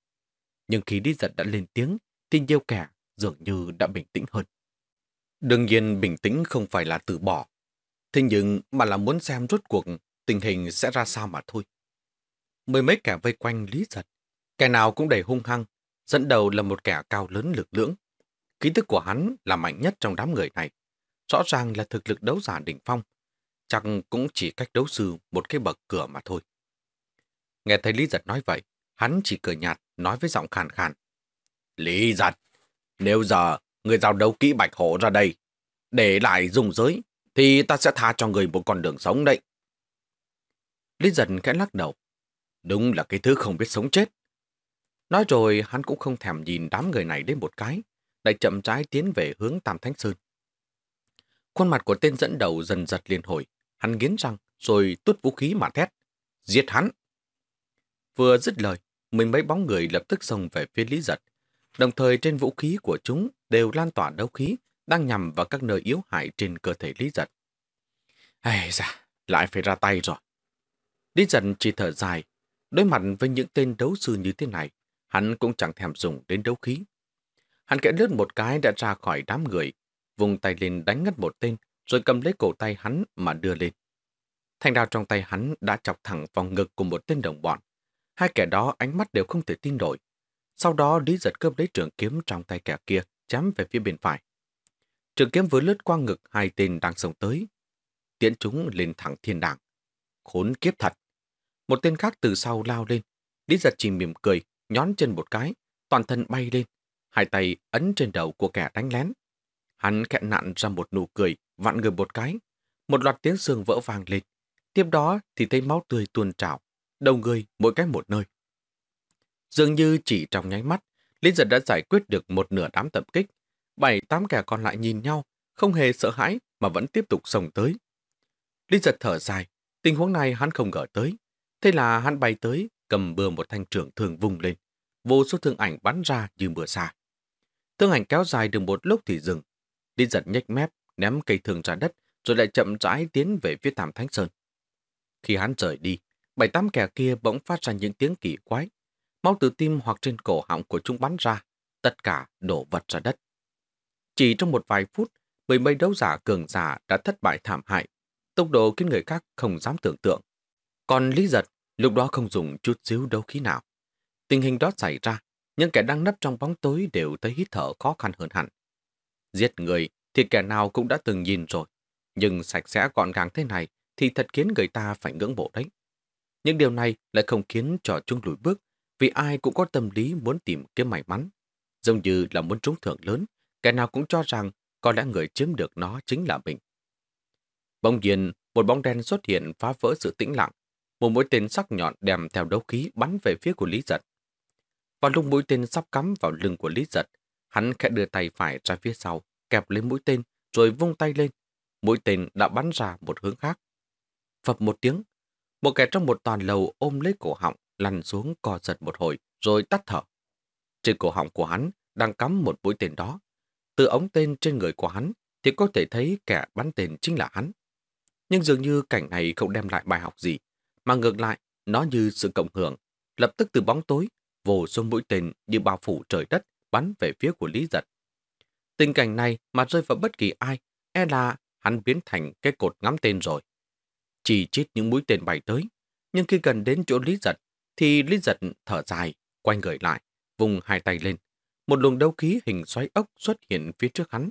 [SPEAKER 1] Nhưng khi Lý Giật đã lên tiếng, thì nhiều kẻ dường như đã bình tĩnh hơn. Đương nhiên bình tĩnh không phải là từ bỏ, thế nhưng mà là muốn xem rốt cuộc tình hình sẽ ra sao mà thôi. Mười mấy kẻ vây quanh Lý Giật, kẻ nào cũng đầy hung hăng, dẫn đầu là một kẻ cao lớn lực lưỡng. Ký thức của hắn là mạnh nhất trong đám người này, rõ ràng là thực lực đấu giả đỉnh phong, chẳng cũng chỉ cách đấu sư một cái bậc cửa mà thôi. Nghe thấy Lý Giật nói vậy, hắn chỉ cười nhạt, nói với giọng khàn khàn. Lý Giật, nếu giờ người giao đấu kỹ bạch hổ ra đây, để lại dùng giới, thì ta sẽ tha cho người một con đường sống đấy. Lý giật khẽ lắc đầu. Đúng là cái thứ không biết sống chết. Nói rồi hắn cũng không thèm nhìn đám người này đến một cái, lại chậm trái tiến về hướng Tam Thánh Sơn. Khuôn mặt của tên dẫn đầu dần giật liên hồi, hắn nghiến răng rồi tút vũ khí mà thét. Giết hắn! Vừa dứt lời, mình mấy bóng người lập tức xông về phía Lý Giật. Đồng thời trên vũ khí của chúng đều lan tỏa đấu khí, đang nhằm vào các nơi yếu hại trên cơ thể Lý Giật. Ây da, lại phải ra tay rồi. Lý giận chỉ thở dài, đối mặt với những tên đấu sư như thế này, hắn cũng chẳng thèm dùng đến đấu khí. Hắn kẽ lướt một cái đã ra khỏi đám người, vùng tay lên đánh ngất một tên, rồi cầm lấy cổ tay hắn mà đưa lên. Thanh đao trong tay hắn đã chọc thẳng vào ngực của một tên đồng bọn. Hai kẻ đó ánh mắt đều không thể tin nổi. Sau đó Lý giật cướp lấy trường kiếm trong tay kẻ kia, chém về phía bên phải. Trường kiếm vừa lướt qua ngực hai tên đang sống tới. Tiễn chúng lên thẳng thiên đảng. Khốn kiếp thật! Một tên khác từ sau lao lên. Lý giật chỉ mỉm cười, nhón chân một cái, toàn thân bay lên, hai tay ấn trên đầu của kẻ đánh lén. Hắn kẹn nạn ra một nụ cười, vặn người một cái. Một loạt tiếng xương vỡ vàng lên. Tiếp đó thì thấy máu tươi tuôn trào, đầu người mỗi cái một nơi. Dường như chỉ trong nháy mắt, Lý Giật đã giải quyết được một nửa đám tập kích. Bảy tám kẻ còn lại nhìn nhau, không hề sợ hãi mà vẫn tiếp tục sông tới. Lý Giật thở dài, tình huống này hắn không ngờ tới. Thế là hắn bay tới, cầm bừa một thanh trưởng thường vung lên. Vô số thương ảnh bắn ra như mưa xa. Thương ảnh kéo dài được một lúc thì dừng. Đi giật nhếch mép, ném cây thường ra đất, rồi lại chậm rãi tiến về phía thảm thánh sơn. Khi hắn rời đi, bảy tám kẻ kia bỗng phát ra những tiếng kỳ quái. Máu từ tim hoặc trên cổ họng của chúng bắn ra, tất cả đổ vật ra đất. Chỉ trong một vài phút, mười mây đấu giả cường giả đã thất bại thảm hại, tốc độ khiến người khác không dám tưởng tượng. Còn Lý Giật lúc đó không dùng chút xíu đấu khí nào. Tình hình đó xảy ra, những kẻ đang nấp trong bóng tối đều thấy hít thở khó khăn hơn hẳn. Giết người thì kẻ nào cũng đã từng nhìn rồi, nhưng sạch sẽ gọn gàng thế này thì thật khiến người ta phải ngưỡng mộ đấy. Nhưng điều này lại không khiến cho chúng lùi bước, vì ai cũng có tâm lý muốn tìm kiếm may mắn. Giống như là muốn trúng thưởng lớn, kẻ nào cũng cho rằng có lẽ người chiếm được nó chính là mình. Bỗng nhiên, một bóng đen xuất hiện phá vỡ sự tĩnh lặng, một mũi tên sắc nhọn đem theo đấu khí bắn về phía của Lý Giật. Và lúc mũi tên sắp cắm vào lưng của Lý Giật, hắn khẽ đưa tay phải ra phía sau, kẹp lấy mũi tên, rồi vung tay lên. Mũi tên đã bắn ra một hướng khác. Phập một tiếng, một kẻ trong một toàn lầu ôm lấy cổ họng, lăn xuống co giật một hồi, rồi tắt thở. Trên cổ họng của hắn đang cắm một mũi tên đó. Từ ống tên trên người của hắn thì có thể thấy kẻ bắn tên chính là hắn. Nhưng dường như cảnh này không đem lại bài học gì mà ngược lại, nó như sự cộng hưởng, lập tức từ bóng tối, vồ số mũi tên như bao phủ trời đất bắn về phía của Lý Giật. Tình cảnh này mà rơi vào bất kỳ ai, e là hắn biến thành cái cột ngắm tên rồi. Chỉ chít những mũi tên bay tới, nhưng khi gần đến chỗ Lý Giật, thì Lý Giật thở dài, quay người lại, vùng hai tay lên. Một luồng đấu khí hình xoáy ốc xuất hiện phía trước hắn.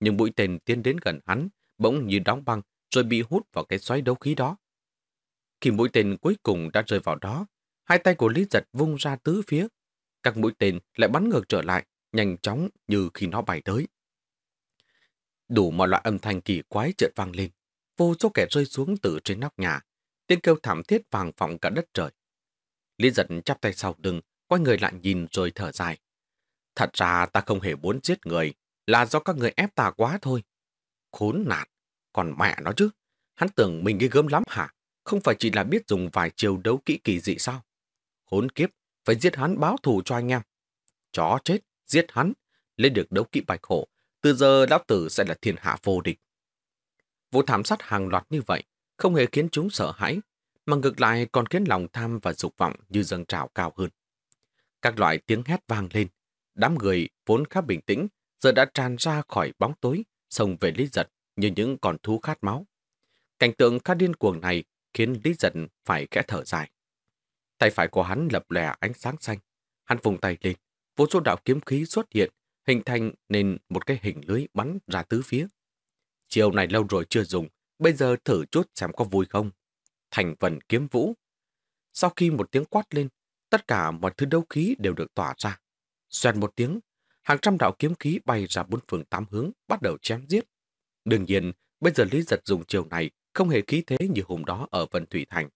[SPEAKER 1] Những mũi tên tiến đến gần hắn, bỗng như đóng băng rồi bị hút vào cái xoáy đấu khí đó. Khi mũi tên cuối cùng đã rơi vào đó, hai tay của Lý Giật vung ra tứ phía. Các mũi tên lại bắn ngược trở lại, nhanh chóng như khi nó bay tới. Đủ mọi loại âm thanh kỳ quái chợt vang lên. Vô số kẻ rơi xuống từ trên nóc nhà. Tiếng kêu thảm thiết vàng vọng cả đất trời. Lý giật chắp tay sau lưng, quay người lại nhìn rồi thở dài. Thật ra ta không hề muốn giết người, là do các người ép ta quá thôi. Khốn nạn, còn mẹ nó chứ. Hắn tưởng mình ghê gớm lắm hả? không phải chỉ là biết dùng vài chiều đấu kỹ kỳ dị sao? Hốn kiếp, phải giết hắn báo thù cho anh em. Chó chết, giết hắn, lên được đấu kỹ bạch hộ. từ giờ lão tử sẽ là thiên hạ vô địch. Vụ thảm sát hàng loạt như vậy không hề khiến chúng sợ hãi, mà ngược lại còn khiến lòng tham và dục vọng như dâng trào cao hơn. Các loại tiếng hét vang lên, đám người vốn khá bình tĩnh giờ đã tràn ra khỏi bóng tối, xông về Lý Giật như những con thú khát máu. Cảnh tượng khá điên cuồng này khiến Lý Giận phải kẽ thở dài. Tay phải của hắn lập lè ánh sáng xanh. Hắn vùng tay lên, vô số đạo kiếm khí xuất hiện, hình thành nên một cái hình lưới bắn ra tứ phía. Chiều này lâu rồi chưa dùng, bây giờ thử chút xem có vui không. Thành vần kiếm vũ. Sau khi một tiếng quát lên, tất cả mọi thứ đấu khí đều được tỏa ra. Xoèn một tiếng, hàng trăm đạo kiếm khí bay ra bốn phương tám hướng, bắt đầu chém giết. Đương nhiên, bây giờ Lý Giật dùng chiều này không hề khí thế như hôm đó ở Vân Thủy Thành.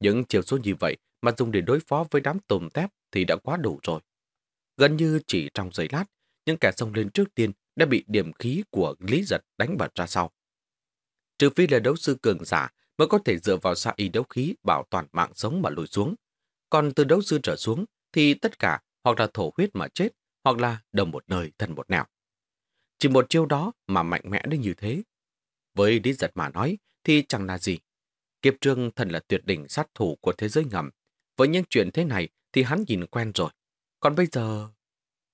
[SPEAKER 1] Những chiều số như vậy mà dùng để đối phó với đám tôm tép thì đã quá đủ rồi. Gần như chỉ trong giây lát, những kẻ xông lên trước tiên đã bị điểm khí của Lý Giật đánh bật ra sau. Trừ phi là đấu sư cường giả mới có thể dựa vào xa y đấu khí bảo toàn mạng sống mà lùi xuống. Còn từ đấu sư trở xuống thì tất cả hoặc là thổ huyết mà chết, hoặc là đồng một nơi thân một nẻo. Chỉ một chiêu đó mà mạnh mẽ đến như thế. Với Lý Giật mà nói, thì chẳng là gì. Kiếp trương thần là tuyệt đỉnh sát thủ của thế giới ngầm. Với những chuyện thế này thì hắn nhìn quen rồi. Còn bây giờ...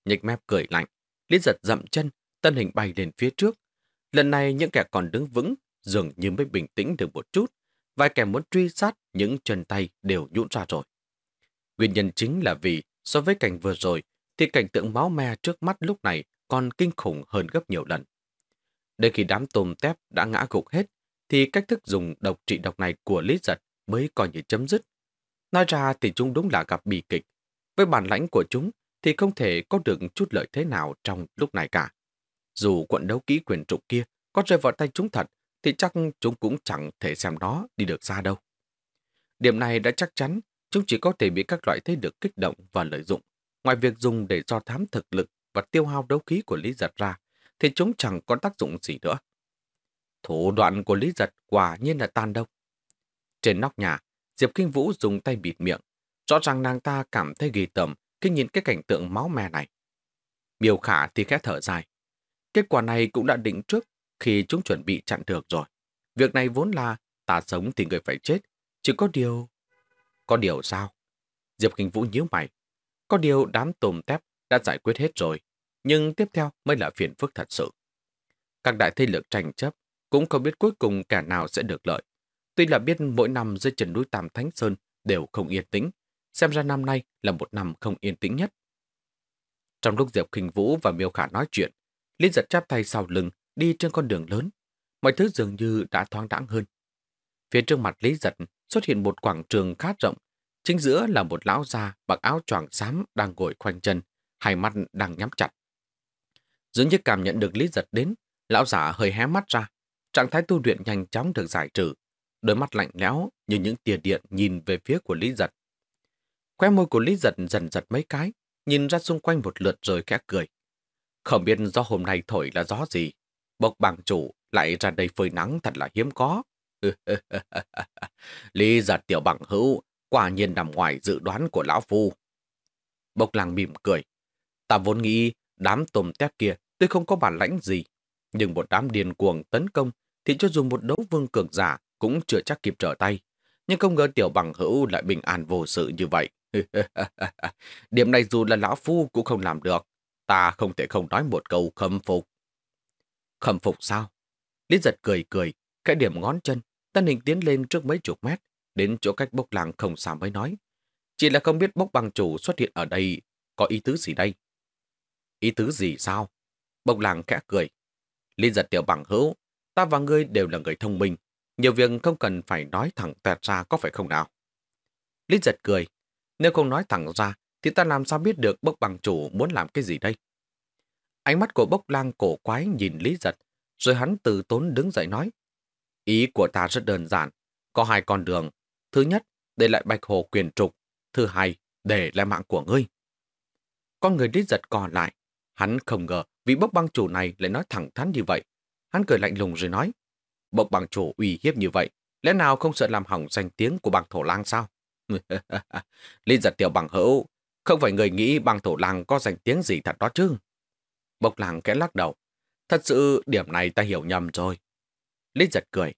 [SPEAKER 1] Nhịch mép cười lạnh, Lý giật dậm chân, tân hình bay lên phía trước. Lần này những kẻ còn đứng vững, dường như mới bình tĩnh được một chút. Vài kẻ muốn truy sát những chân tay đều nhũn ra rồi. Nguyên nhân chính là vì so với cảnh vừa rồi thì cảnh tượng máu me trước mắt lúc này còn kinh khủng hơn gấp nhiều lần. Đến khi đám tôm tép đã ngã gục hết thì cách thức dùng độc trị độc này của Lý Giật mới coi như chấm dứt. Nói ra thì chúng đúng là gặp bi kịch. Với bản lãnh của chúng thì không thể có được chút lợi thế nào trong lúc này cả. Dù quận đấu ký quyền trục kia có rơi vào tay chúng thật thì chắc chúng cũng chẳng thể xem nó đi được xa đâu. Điểm này đã chắc chắn chúng chỉ có thể bị các loại thế được kích động và lợi dụng. Ngoài việc dùng để do thám thực lực và tiêu hao đấu khí của Lý Giật ra, thì chúng chẳng có tác dụng gì nữa. Thủ đoạn của Lý Giật quả nhiên là tan đông. Trên nóc nhà, Diệp Kinh Vũ dùng tay bịt miệng. Rõ ràng nàng ta cảm thấy ghi tầm khi nhìn cái cảnh tượng máu me này. Miêu khả thì khẽ thở dài. Kết quả này cũng đã định trước khi chúng chuẩn bị chặn được rồi. Việc này vốn là ta sống thì người phải chết. Chỉ có điều... Có điều sao? Diệp Kinh Vũ nhíu mày. Có điều đám tôm tép đã giải quyết hết rồi. Nhưng tiếp theo mới là phiền phức thật sự. Các đại thế lực tranh chấp cũng không biết cuối cùng cả nào sẽ được lợi. Tuy là biết mỗi năm dưới chân núi Tam Thánh Sơn đều không yên tĩnh, xem ra năm nay là một năm không yên tĩnh nhất. Trong lúc Diệp Kinh Vũ và Miêu Khả nói chuyện, Lý giật chắp tay sau lưng, đi trên con đường lớn. Mọi thứ dường như đã thoáng đãng hơn. Phía trước mặt Lý Giật xuất hiện một quảng trường khá rộng. Chính giữa là một lão già mặc áo choàng xám đang ngồi khoanh chân, hai mắt đang nhắm chặt. Dường như cảm nhận được Lý Giật đến, lão giả hơi hé mắt ra, Trạng thái tu luyện nhanh chóng được giải trừ, đôi mắt lạnh lẽo như những tia điện nhìn về phía của Lý Giật. Khóe môi của Lý Giật dần giật mấy cái, nhìn ra xung quanh một lượt rồi khẽ cười. Không biết do hôm nay thổi là gió gì, bộc bằng chủ lại ra đây phơi nắng thật là hiếm có. Lý Giật tiểu bằng hữu, quả nhiên nằm ngoài dự đoán của Lão Phu. Bộc làng mỉm cười. Ta vốn nghĩ đám tôm tép kia tôi không có bản lãnh gì, nhưng một đám điền cuồng tấn công thì cho dù một đấu vương cường giả cũng chưa chắc kịp trở tay. Nhưng không ngờ tiểu bằng hữu lại bình an vô sự như vậy. Điểm này dù là lão phu cũng không làm được. Ta không thể không nói một câu khâm phục. Khâm phục sao? Lý giật cười cười, cái điểm ngón chân, tân hình tiến lên trước mấy chục mét, đến chỗ cách bốc làng không xa mới nói. Chỉ là không biết bốc bằng chủ xuất hiện ở đây có ý tứ gì đây? Ý tứ gì sao? Bốc làng khẽ cười, Lý giật tiểu bằng hữu, ta và ngươi đều là người thông minh, nhiều việc không cần phải nói thẳng tẹt ra có phải không nào? Lý giật cười, nếu không nói thẳng ra thì ta làm sao biết được bốc bằng chủ muốn làm cái gì đây? Ánh mắt của bốc lang cổ quái nhìn Lý giật, rồi hắn từ tốn đứng dậy nói. Ý của ta rất đơn giản, có hai con đường. Thứ nhất, để lại bạch hồ quyền trục. Thứ hai, để lại mạng của ngươi. Con người Lý giật còn lại, hắn không ngờ Vị bốc băng chủ này lại nói thẳng thắn như vậy. Hắn cười lạnh lùng rồi nói, bốc băng chủ uy hiếp như vậy, lẽ nào không sợ làm hỏng danh tiếng của băng thổ lang sao? Linh giật tiểu bằng hữu, không phải người nghĩ băng thổ lang có danh tiếng gì thật đó chứ? bốc làng kẽ lắc đầu. Thật sự điểm này ta hiểu nhầm rồi. Linh giật cười.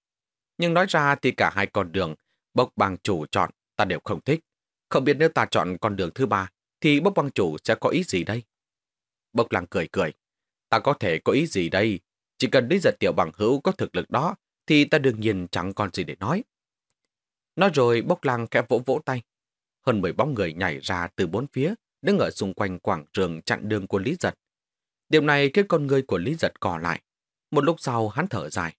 [SPEAKER 1] Nhưng nói ra thì cả hai con đường bốc băng chủ chọn ta đều không thích. Không biết nếu ta chọn con đường thứ ba thì bốc băng chủ sẽ có ý gì đây? Bốc làng cười cười ta có thể có ý gì đây? Chỉ cần Lý Giật Tiểu bằng hữu có thực lực đó, thì ta đương nhiên chẳng còn gì để nói. Nói rồi bốc Lang khẽ vỗ vỗ tay. Hơn mười bóng người nhảy ra từ bốn phía, đứng ở xung quanh quảng trường chặn đường của Lý Giật. Điều này khiến con người của Lý Giật cò lại. Một lúc sau hắn thở dài.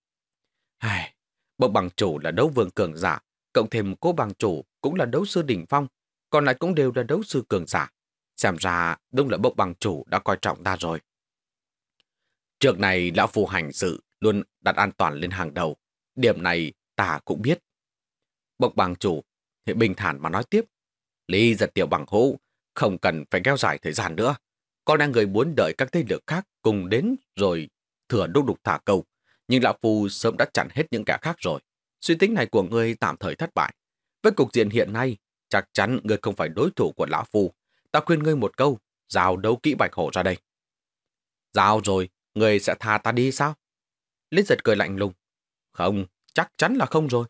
[SPEAKER 1] Hài, bậc bằng chủ là đấu vương cường giả, cộng thêm cô bằng chủ cũng là đấu sư đỉnh phong, còn lại cũng đều là đấu sư cường giả. Xem ra đúng là Bốc bằng chủ đã coi trọng ta rồi. Trước này lão phù hành sự luôn đặt an toàn lên hàng đầu. Điểm này ta cũng biết. Bộc bàng chủ, thì bình thản mà nói tiếp. Lý giật tiểu bằng hữu, không cần phải kéo dài thời gian nữa. con đang người muốn đợi các thế lực khác cùng đến rồi thừa đúc đục thả câu. Nhưng lão phù sớm đã chặn hết những kẻ khác rồi. Suy tính này của ngươi tạm thời thất bại. Với cục diện hiện nay, chắc chắn ngươi không phải đối thủ của lão phù Ta khuyên ngươi một câu, rào đấu kỹ bạch hổ ra đây. Rào rồi, Người sẽ thả ta đi sao? Lý giật cười lạnh lùng. Không, chắc chắn là không rồi.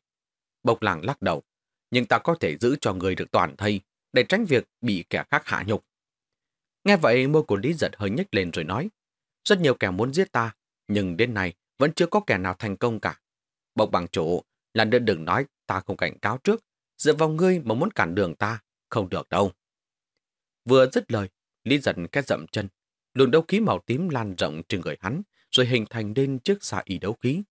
[SPEAKER 1] Bộc làng lắc đầu. Nhưng ta có thể giữ cho người được toàn thây để tránh việc bị kẻ khác hạ nhục. Nghe vậy môi của Lý giật hơi nhếch lên rồi nói. Rất nhiều kẻ muốn giết ta, nhưng đến nay vẫn chưa có kẻ nào thành công cả. Bộc bằng chủ, là nữa đừng nói ta không cảnh cáo trước, dựa vào ngươi mà muốn cản đường ta, không được đâu. Vừa dứt lời, Lý giật khét dậm chân, Luồng đấu khí màu tím lan rộng trên người hắn, rồi hình thành nên chiếc xà y đấu khí.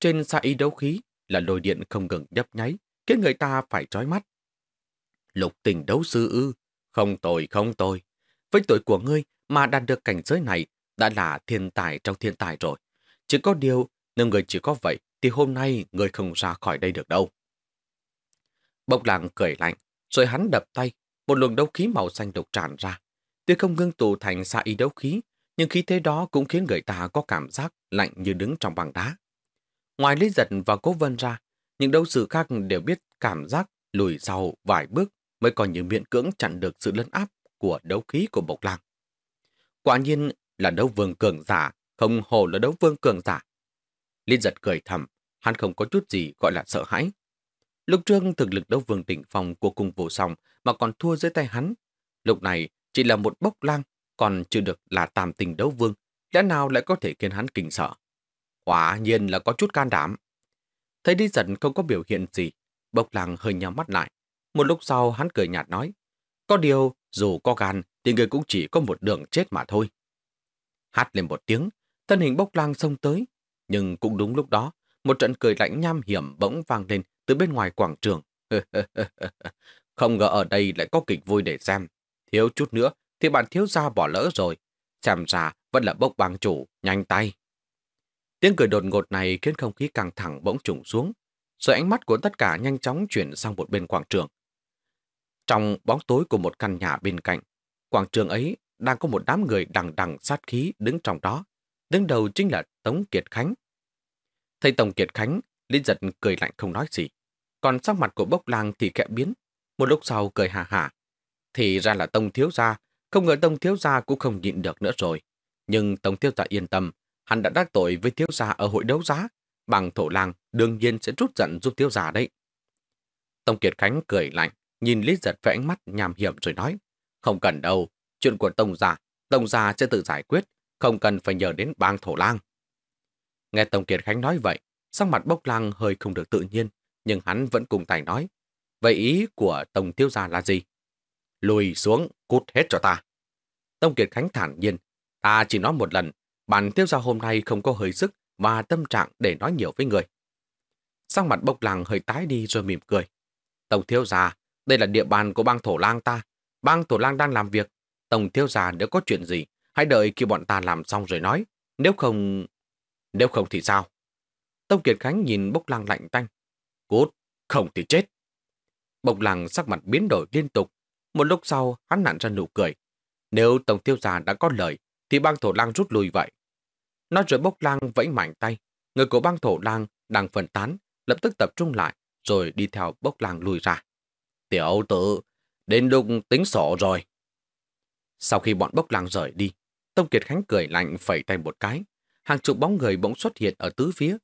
[SPEAKER 1] Trên xà y đấu khí là lôi điện không ngừng nhấp nháy, khiến người ta phải trói mắt. Lục tình đấu sư ư, không tồi không tồi. Với tuổi của ngươi mà đạt được cảnh giới này đã là thiên tài trong thiên tài rồi. Chỉ có điều, nếu người chỉ có vậy thì hôm nay người không ra khỏi đây được đâu. Bộc làng cười lạnh, rồi hắn đập tay, một luồng đấu khí màu xanh đục tràn ra, Tuy không ngưng tụ thành xa y đấu khí, nhưng khí thế đó cũng khiến người ta có cảm giác lạnh như đứng trong băng đá. Ngoài Lý Giật và Cố Vân ra, những đấu sư khác đều biết cảm giác lùi sau vài bước mới còn những miễn cưỡng chặn được sự lấn áp của đấu khí của Bộc Lang. Quả nhiên là đấu vương cường giả, không hồ là đấu vương cường giả. Lý Giật cười thầm, hắn không có chút gì gọi là sợ hãi. Lúc trương thực lực đấu vương tỉnh phòng của cung vô song mà còn thua dưới tay hắn. Lúc này, chỉ là một bốc lang, còn chưa được là tam tình đấu vương, lẽ nào lại có thể khiến hắn kinh sợ. Quả nhiên là có chút can đảm. Thấy đi giận không có biểu hiện gì, bốc lang hơi nhắm mắt lại. Một lúc sau hắn cười nhạt nói, có điều dù có gan thì người cũng chỉ có một đường chết mà thôi. Hát lên một tiếng, thân hình bốc lang xông tới, nhưng cũng đúng lúc đó, một trận cười lạnh nham hiểm bỗng vang lên từ bên ngoài quảng trường. không ngờ ở đây lại có kịch vui để xem. Thiếu chút nữa thì bạn thiếu gia bỏ lỡ rồi. Xem ra vẫn là bốc bang chủ, nhanh tay. Tiếng cười đột ngột này khiến không khí căng thẳng bỗng trùng xuống, rồi ánh mắt của tất cả nhanh chóng chuyển sang một bên quảng trường. Trong bóng tối của một căn nhà bên cạnh, quảng trường ấy đang có một đám người đằng đằng sát khí đứng trong đó. Đứng đầu chính là Tống Kiệt Khánh. Thầy Tổng Kiệt Khánh, Lý Giật cười lạnh không nói gì. Còn sắc mặt của bốc lang thì kẽ biến. Một lúc sau cười hà hà, thì ra là Tông Thiếu Gia, không ngờ Tông Thiếu Gia cũng không nhịn được nữa rồi. Nhưng Tông Thiếu Gia yên tâm, hắn đã đắc tội với Thiếu Gia ở hội đấu giá. Bằng thổ lang đương nhiên sẽ rút giận giúp Thiếu Gia đấy. Tông Kiệt Khánh cười lạnh, nhìn Lý Giật với ánh mắt nhàm hiểm rồi nói. Không cần đâu, chuyện của Tông Gia, Tông Gia sẽ tự giải quyết, không cần phải nhờ đến bang thổ lang. Nghe Tông Kiệt Khánh nói vậy, sắc mặt bốc lang hơi không được tự nhiên, nhưng hắn vẫn cùng tài nói. Vậy ý của Tông Thiếu Gia là gì? lùi xuống, cút hết cho ta. Tông Kiệt Khánh thản nhiên, ta chỉ nói một lần, bản tiêu gia hôm nay không có hơi sức và tâm trạng để nói nhiều với người. Sang mặt bốc làng hơi tái đi rồi mỉm cười. Tông thiếu gia, đây là địa bàn của bang thổ lang ta. Bang thổ lang đang làm việc. Tông thiếu gia nếu có chuyện gì, hãy đợi khi bọn ta làm xong rồi nói. Nếu không... Nếu không thì sao? Tông Kiệt Khánh nhìn bốc làng lạnh tanh. cút không thì chết. Bốc làng sắc mặt biến đổi liên tục, một lúc sau, hắn nặn ra nụ cười. Nếu Tổng Tiêu Già đã có lời, thì băng thổ lang rút lui vậy. Nó rồi bốc lang vẫy mạnh tay. Người của băng thổ lang đang phân tán, lập tức tập trung lại, rồi đi theo bốc lang lùi ra. Tiểu tử, đến lúc tính sổ rồi. Sau khi bọn bốc lang rời đi, Tông Kiệt Khánh cười lạnh phẩy tay một cái. Hàng chục bóng người bỗng xuất hiện ở tứ phía.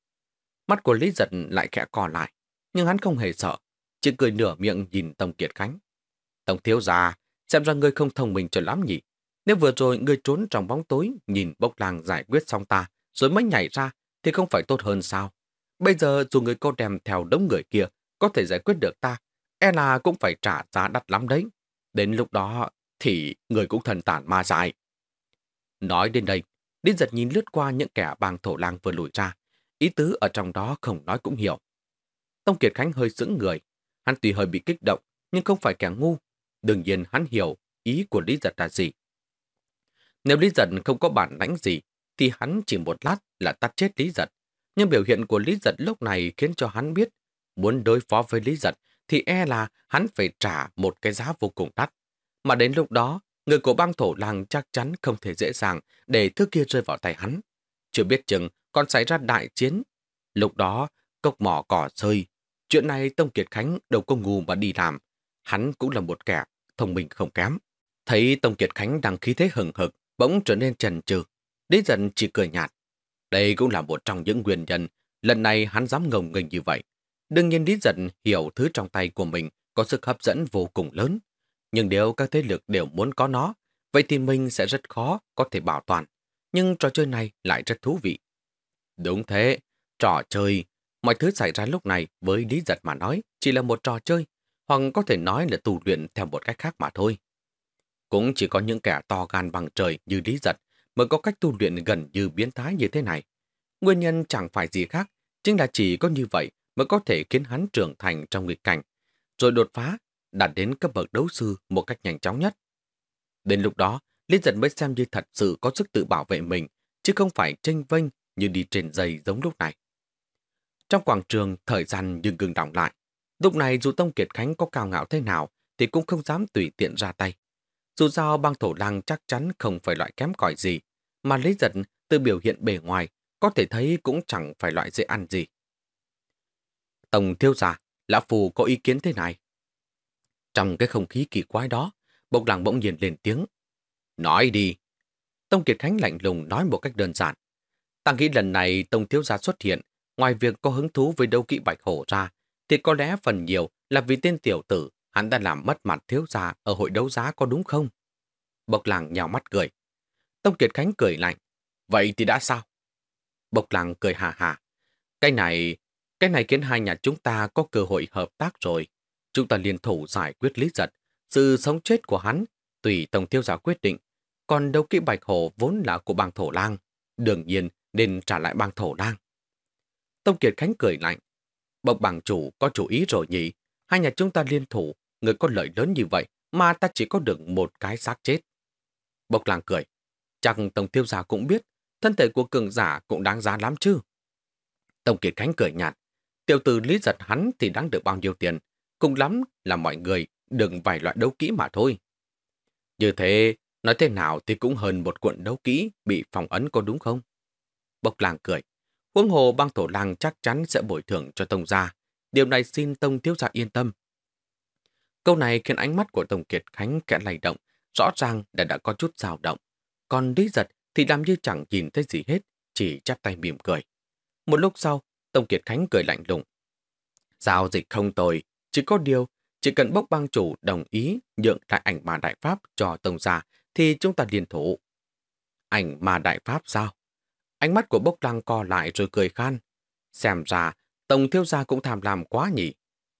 [SPEAKER 1] Mắt của Lý Giật lại khẽ cò lại, nhưng hắn không hề sợ, chỉ cười nửa miệng nhìn Tông Kiệt Khánh. Tổng thiếu già, xem ra ngươi không thông minh cho lắm nhỉ. Nếu vừa rồi ngươi trốn trong bóng tối, nhìn bốc làng giải quyết xong ta, rồi mới nhảy ra, thì không phải tốt hơn sao? Bây giờ dù người cô đem theo đống người kia có thể giải quyết được ta, e là cũng phải trả giá đắt lắm đấy. Đến lúc đó thì người cũng thần tản ma dại. Nói đến đây, Đinh giật nhìn lướt qua những kẻ bàng thổ lang vừa lùi ra. Ý tứ ở trong đó không nói cũng hiểu. Tông Kiệt Khánh hơi sững người. Hắn tùy hơi bị kích động, nhưng không phải kẻ ngu Đương nhiên hắn hiểu ý của Lý Giật là gì. Nếu Lý Giật không có bản lãnh gì, thì hắn chỉ một lát là tắt chết Lý Giật. Nhưng biểu hiện của Lý Giật lúc này khiến cho hắn biết, muốn đối phó với Lý Giật thì e là hắn phải trả một cái giá vô cùng đắt. Mà đến lúc đó, người của bang thổ làng chắc chắn không thể dễ dàng để thứ kia rơi vào tay hắn. Chưa biết chừng còn xảy ra đại chiến. Lúc đó, cốc mỏ cỏ rơi. Chuyện này Tông Kiệt Khánh đâu có ngu mà đi làm. Hắn cũng là một kẻ thông minh không kém. Thấy Tông Kiệt Khánh đang khí thế hừng hực, bỗng trở nên trần trừ. Lý dần chỉ cười nhạt. Đây cũng là một trong những nguyên nhân lần này hắn dám ngồng nghênh như vậy. Đương nhiên Lý Giật hiểu thứ trong tay của mình có sức hấp dẫn vô cùng lớn. Nhưng nếu các thế lực đều muốn có nó, vậy thì mình sẽ rất khó có thể bảo toàn. Nhưng trò chơi này lại rất thú vị. Đúng thế, trò chơi. Mọi thứ xảy ra lúc này với Lý Giật mà nói chỉ là một trò chơi hoặc có thể nói là tu luyện theo một cách khác mà thôi. Cũng chỉ có những kẻ to gan bằng trời như Lý Giật mới có cách tu luyện gần như biến thái như thế này. Nguyên nhân chẳng phải gì khác, chính là chỉ có như vậy mới có thể khiến hắn trưởng thành trong nghịch cảnh, rồi đột phá, đạt đến cấp bậc đấu sư một cách nhanh chóng nhất. Đến lúc đó, Lý Giật mới xem như thật sự có sức tự bảo vệ mình, chứ không phải tranh vinh như đi trên dây giống lúc này. Trong quảng trường, thời gian nhưng ngừng đọng lại. Lúc này dù Tông Kiệt Khánh có cao ngạo thế nào thì cũng không dám tùy tiện ra tay. Dù sao băng thổ lang chắc chắn không phải loại kém cỏi gì, mà lấy giật từ biểu hiện bề ngoài có thể thấy cũng chẳng phải loại dễ ăn gì. tông thiêu giả, Lão Phù có ý kiến thế này. Trong cái không khí kỳ quái đó, bộc làng bỗng nhiên lên tiếng. Nói đi. Tông Kiệt Khánh lạnh lùng nói một cách đơn giản. Ta nghĩ lần này Tông Thiếu Gia xuất hiện, ngoài việc có hứng thú với đấu kỵ bạch hổ ra, thì có lẽ phần nhiều là vì tên tiểu tử hắn đã làm mất mặt thiếu gia ở hội đấu giá có đúng không? Bộc làng nhào mắt cười. Tông Kiệt Khánh cười lạnh. Vậy thì đã sao? Bộc làng cười hà hà. Cái này, cái này khiến hai nhà chúng ta có cơ hội hợp tác rồi. Chúng ta liên thủ giải quyết lý giật. Sự sống chết của hắn, tùy Tổng thiếu Giáo quyết định. Còn đấu kỹ Bạch Hồ vốn là của bang Thổ Lang. Đương nhiên, nên trả lại bang Thổ Lang. Tông Kiệt Khánh cười lạnh. Bộc bằng chủ có chủ ý rồi nhỉ. Hai nhà chúng ta liên thủ, người có lợi lớn như vậy mà ta chỉ có được một cái xác chết. Bộc làng cười. chẳng Tổng Tiêu Giả cũng biết, thân thể của cường giả cũng đáng giá lắm chứ. Tổng Kiệt Khánh cười nhạt. Tiêu từ lý giật hắn thì đáng được bao nhiêu tiền. cũng lắm là mọi người đừng vài loại đấu kỹ mà thôi. Như thế, nói thế nào thì cũng hơn một cuộn đấu kỹ bị phòng ấn có đúng không? Bộc làng cười. Huống hồ bang thổ làng chắc chắn sẽ bồi thường cho Tông gia. Điều này xin Tông thiếu gia yên tâm. Câu này khiến ánh mắt của Tông Kiệt Khánh kẽ lay động, rõ ràng đã đã có chút dao động. Còn Lý Giật thì làm như chẳng nhìn thấy gì hết, chỉ chắp tay mỉm cười. Một lúc sau, Tông Kiệt Khánh cười lạnh lùng. Giao dịch không tồi, chỉ có điều, chỉ cần bốc bang chủ đồng ý nhượng lại ảnh mà đại pháp cho Tông gia thì chúng ta liền thủ. Ảnh mà đại pháp sao? Ánh mắt của bốc lăng co lại rồi cười khan. Xem ra, Tổng thiếu gia cũng tham lam quá nhỉ.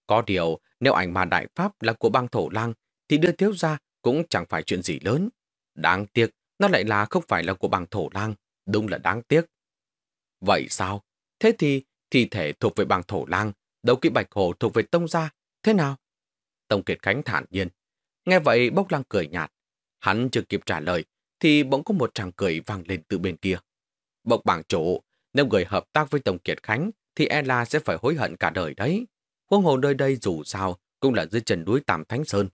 [SPEAKER 1] Có điều, nếu ảnh mà đại pháp là của băng thổ lang, thì đưa thiếu gia cũng chẳng phải chuyện gì lớn. Đáng tiếc, nó lại là không phải là của băng thổ lang. Đúng là đáng tiếc. Vậy sao? Thế thì, thi thể thuộc về băng thổ lang, đấu kỵ bạch hồ thuộc về tông gia. Thế nào? Tông Kiệt Khánh thản nhiên. Nghe vậy bốc lăng cười nhạt. Hắn chưa kịp trả lời, thì bỗng có một tràng cười vang lên từ bên kia. Bộc bảng chủ, nếu người hợp tác với Tổng Kiệt Khánh thì ella sẽ phải hối hận cả đời đấy. Huông hồ nơi đây dù sao cũng là dưới chân núi Tam Thánh Sơn.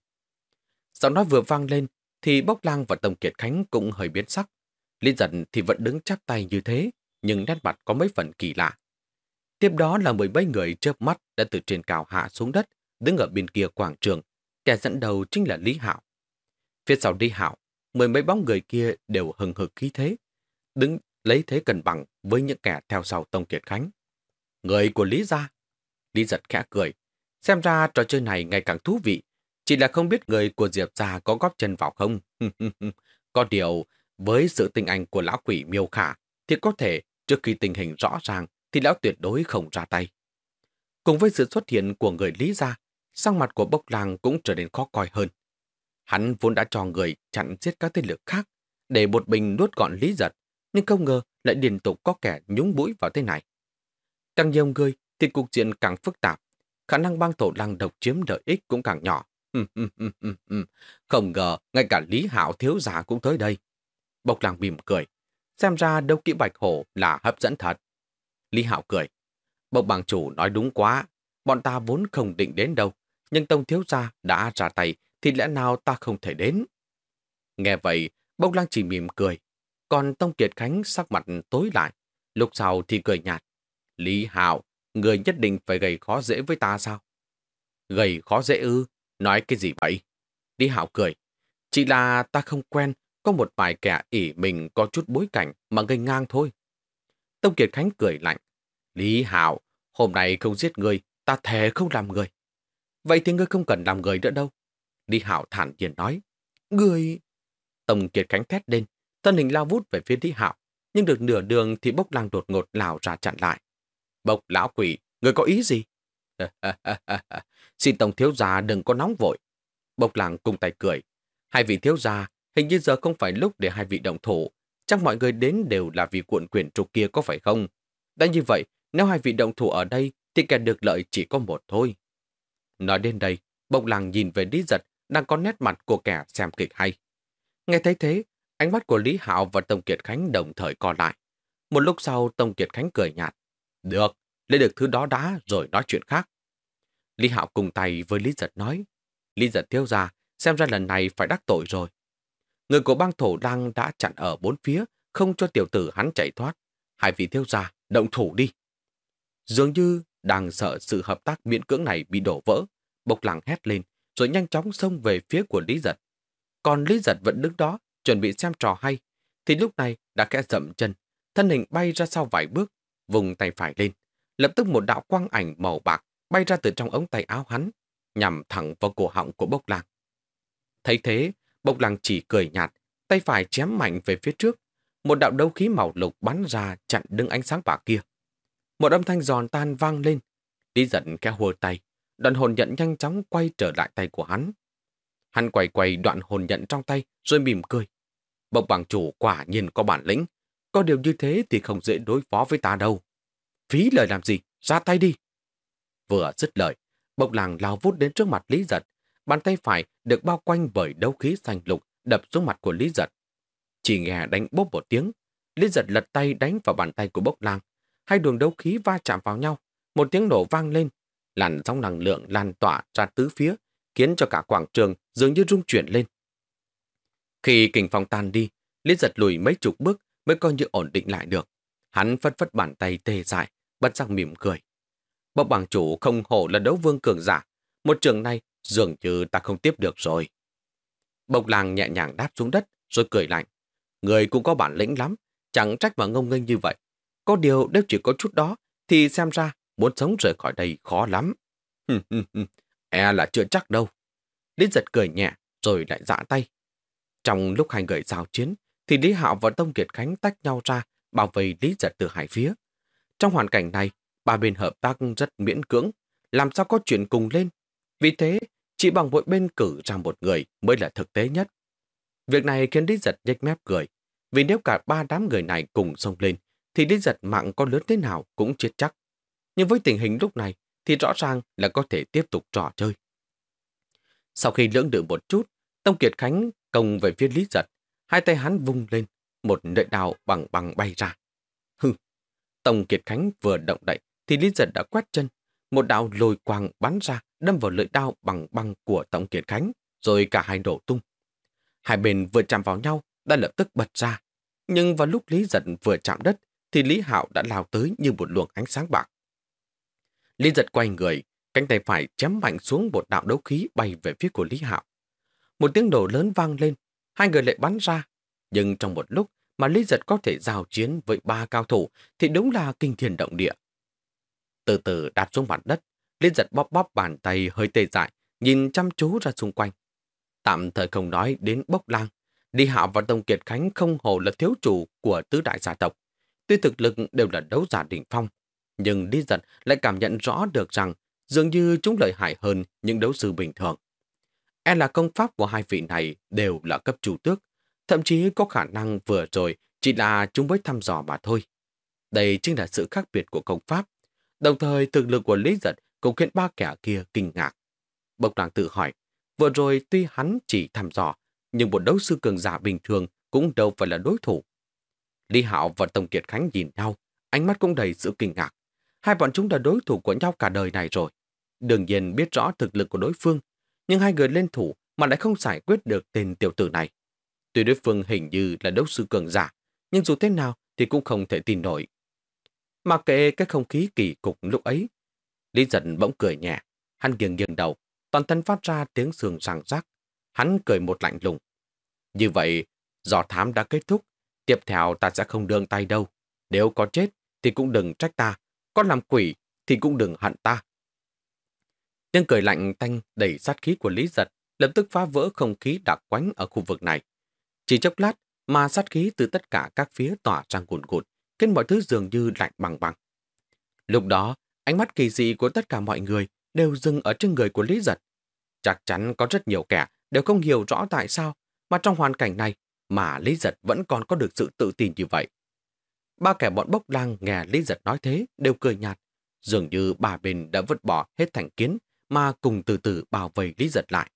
[SPEAKER 1] Giọng nói vừa vang lên thì Bốc Lang và Tổng Kiệt Khánh cũng hơi biến sắc. Lý giận thì vẫn đứng chắp tay như thế, nhưng nét mặt có mấy phần kỳ lạ. Tiếp đó là mười mấy người chớp mắt đã từ trên cao hạ xuống đất, đứng ở bên kia quảng trường. Kẻ dẫn đầu chính là Lý hảo Phía sau Lý hảo mười mấy bóng người kia đều hừng hực khí thế. Đứng lấy thế cân bằng với những kẻ theo sau Tông Kiệt Khánh. Người của Lý Gia. Lý giật khẽ cười. Xem ra trò chơi này ngày càng thú vị. Chỉ là không biết người của Diệp Gia có góp chân vào không. có điều, với sự tình anh của lão quỷ miêu khả, thì có thể trước khi tình hình rõ ràng thì lão tuyệt đối không ra tay. Cùng với sự xuất hiện của người Lý Gia, sắc mặt của Bốc Làng cũng trở nên khó coi hơn. Hắn vốn đã cho người chặn giết các thế lực khác, để một bình nuốt gọn Lý Giật nhưng không ngờ lại liên tục có kẻ nhúng mũi vào thế này. Càng nhiều người thì cuộc diện càng phức tạp, khả năng bang tổ lăng độc chiếm lợi ích cũng càng nhỏ. không ngờ ngay cả Lý Hảo thiếu giả cũng tới đây. Bộc làng mỉm cười, xem ra đâu kỹ bạch hổ là hấp dẫn thật. Lý Hảo cười, bộc bàng chủ nói đúng quá, bọn ta vốn không định đến đâu, nhưng tông thiếu gia đã ra tay thì lẽ nào ta không thể đến. Nghe vậy, bộc lang chỉ mỉm cười, còn Tông Kiệt Khánh sắc mặt tối lại, lúc sau thì cười nhạt. Lý Hạo, người nhất định phải gây khó dễ với ta sao? Gây khó dễ ư? Nói cái gì vậy? Lý Hạo cười. Chỉ là ta không quen, có một vài kẻ ỉ mình có chút bối cảnh mà gây ngang thôi. Tông Kiệt Khánh cười lạnh. Lý Hạo, hôm nay không giết người, ta thề không làm người. Vậy thì ngươi không cần làm người nữa đâu. Lý Hạo thản nhiên nói. người Tông Kiệt Khánh thét lên. Thân hình lao vút về phía Lý Hạo, nhưng được nửa đường thì bốc lang đột ngột lào ra chặn lại. Bốc lão quỷ, người có ý gì? Xin tổng thiếu gia đừng có nóng vội. Bốc làng cùng tay cười. Hai vị thiếu gia, hình như giờ không phải lúc để hai vị động thủ. Chắc mọi người đến đều là vì cuộn quyền trục kia có phải không? Đã như vậy, nếu hai vị động thủ ở đây thì kẻ được lợi chỉ có một thôi. Nói đến đây, bộc làng nhìn về lý giật đang có nét mặt của kẻ xem kịch hay. Nghe thấy thế, Ánh mắt của Lý Hạo và Tông Kiệt Khánh đồng thời co lại. Một lúc sau Tông Kiệt Khánh cười nhạt. Được, lấy được thứ đó đã rồi nói chuyện khác. Lý Hạo cùng tay với Lý Giật nói. Lý Giật thiếu ra, xem ra lần này phải đắc tội rồi. Người của bang thổ đang đã chặn ở bốn phía, không cho tiểu tử hắn chạy thoát. Hai vị thiếu gia, động thủ đi. Dường như đang sợ sự hợp tác miễn cưỡng này bị đổ vỡ, bộc làng hét lên, rồi nhanh chóng xông về phía của Lý Giật. Còn Lý Giật vẫn đứng đó, chuẩn bị xem trò hay, thì lúc này đã kẽ dậm chân, thân hình bay ra sau vài bước, vùng tay phải lên. Lập tức một đạo quang ảnh màu bạc bay ra từ trong ống tay áo hắn, nhằm thẳng vào cổ họng của bốc làng. Thấy thế, bốc làng chỉ cười nhạt, tay phải chém mạnh về phía trước. Một đạo đấu khí màu lục bắn ra chặn đứng ánh sáng bạc kia. Một âm thanh giòn tan vang lên. Lý giận kéo hùa tay, đoạn hồn nhận nhanh chóng quay trở lại tay của hắn. Hắn quay quay đoạn hồn nhận trong tay rồi mỉm cười. Bộc bằng chủ quả nhìn có bản lĩnh. Có điều như thế thì không dễ đối phó với ta đâu. Phí lời làm gì, ra tay đi. Vừa dứt lời, bộc làng lao vút đến trước mặt Lý Giật. Bàn tay phải được bao quanh bởi đấu khí xanh lục đập xuống mặt của Lý Giật. Chỉ nghe đánh bốp một tiếng, Lý Giật lật tay đánh vào bàn tay của bốc làng. Hai đường đấu khí va chạm vào nhau, một tiếng nổ vang lên. Làn sóng năng lượng lan tỏa ra tứ phía, khiến cho cả quảng trường dường như rung chuyển lên. Khi kình phong tan đi, Liên giật lùi mấy chục bước mới coi như ổn định lại được. Hắn phất phất bàn tay tê dại, bật sang mỉm cười. Bọc bảng chủ không hổ là đấu vương cường giả. Một trường này dường như ta không tiếp được rồi. Bộc làng nhẹ nhàng đáp xuống đất rồi cười lạnh. Người cũng có bản lĩnh lắm, chẳng trách mà ngông nghênh như vậy. Có điều nếu chỉ có chút đó thì xem ra muốn sống rời khỏi đây khó lắm. e là chưa chắc đâu. Lý giật cười nhẹ rồi lại dã dạ tay, trong lúc hai người giao chiến, thì Lý Hạo và Tông Kiệt Khánh tách nhau ra, bảo vệ Lý Giật từ hai phía. Trong hoàn cảnh này, ba bên hợp tác rất miễn cưỡng, làm sao có chuyện cùng lên. Vì thế, chỉ bằng mỗi bên cử ra một người mới là thực tế nhất. Việc này khiến Lý Giật nhếch mép cười, vì nếu cả ba đám người này cùng xông lên, thì Lý Giật mạng có lớn thế nào cũng chết chắc. Nhưng với tình hình lúc này, thì rõ ràng là có thể tiếp tục trò chơi. Sau khi lưỡng được một chút, Tông Kiệt Khánh công về phía Lý Giật, hai tay hắn vung lên, một lưỡi đào bằng bằng bay ra. Hừ, Tổng Kiệt Khánh vừa động đậy thì Lý Giật đã quét chân, một đạo lồi quàng bắn ra đâm vào lưỡi đao bằng bằng của Tổng Kiệt Khánh, rồi cả hai đổ tung. Hai bên vừa chạm vào nhau đã lập tức bật ra, nhưng vào lúc Lý Giật vừa chạm đất thì Lý Hạo đã lao tới như một luồng ánh sáng bạc. Lý Giật quay người, cánh tay phải chém mạnh xuống một đạo đấu khí bay về phía của Lý Hạo một tiếng nổ lớn vang lên, hai người lại bắn ra. Nhưng trong một lúc mà Lý Giật có thể giao chiến với ba cao thủ thì đúng là kinh thiên động địa. Từ từ đạp xuống mặt đất, Lý Giật bóp bóp bàn tay hơi tê dại, nhìn chăm chú ra xung quanh. Tạm thời không nói đến bốc lang, Đi Hạ và Tông Kiệt Khánh không hồ là thiếu chủ của tứ đại gia tộc. Tuy thực lực đều là đấu giả đỉnh phong, nhưng Lý Giật lại cảm nhận rõ được rằng dường như chúng lợi hại hơn những đấu sư bình thường. E là công pháp của hai vị này đều là cấp chủ tước, thậm chí có khả năng vừa rồi chỉ là chúng mới thăm dò mà thôi. Đây chính là sự khác biệt của công pháp. Đồng thời thực lực của Lý Giật cũng khiến ba kẻ kia kinh ngạc. Bộc đoàn tự hỏi, vừa rồi tuy hắn chỉ thăm dò, nhưng một đấu sư cường giả bình thường cũng đâu phải là đối thủ. Lý Hạo và Tổng Kiệt Khánh nhìn nhau, ánh mắt cũng đầy sự kinh ngạc. Hai bọn chúng đã đối thủ của nhau cả đời này rồi. Đương nhiên biết rõ thực lực của đối phương, nhưng hai người lên thủ mà lại không giải quyết được tên tiểu tử này. Tuy đối phương hình như là đốc sư cường giả, nhưng dù thế nào thì cũng không thể tin nổi. Mà kệ cái không khí kỳ cục lúc ấy, Lý giận bỗng cười nhẹ, hắn nghiêng nghiêng đầu, toàn thân phát ra tiếng sườn sàng rắc. Hắn cười một lạnh lùng. Như vậy, do thám đã kết thúc, tiếp theo ta sẽ không đương tay đâu. Nếu có chết thì cũng đừng trách ta, có làm quỷ thì cũng đừng hận ta. Tiếng cười lạnh tanh đầy sát khí của Lý Giật lập tức phá vỡ không khí đặc quánh ở khu vực này. Chỉ chốc lát mà sát khí từ tất cả các phía tỏa sang cuồn cuộn, khiến mọi thứ dường như lạnh bằng bằng. Lúc đó, ánh mắt kỳ dị của tất cả mọi người đều dừng ở trên người của Lý Giật. Chắc chắn có rất nhiều kẻ đều không hiểu rõ tại sao mà trong hoàn cảnh này mà Lý Giật vẫn còn có được sự tự tin như vậy. Ba kẻ bọn bốc lang nghe Lý Giật nói thế đều cười nhạt, dường như bà bên đã vứt bỏ hết thành kiến mà cùng từ từ bảo vệ Lý Giật lại.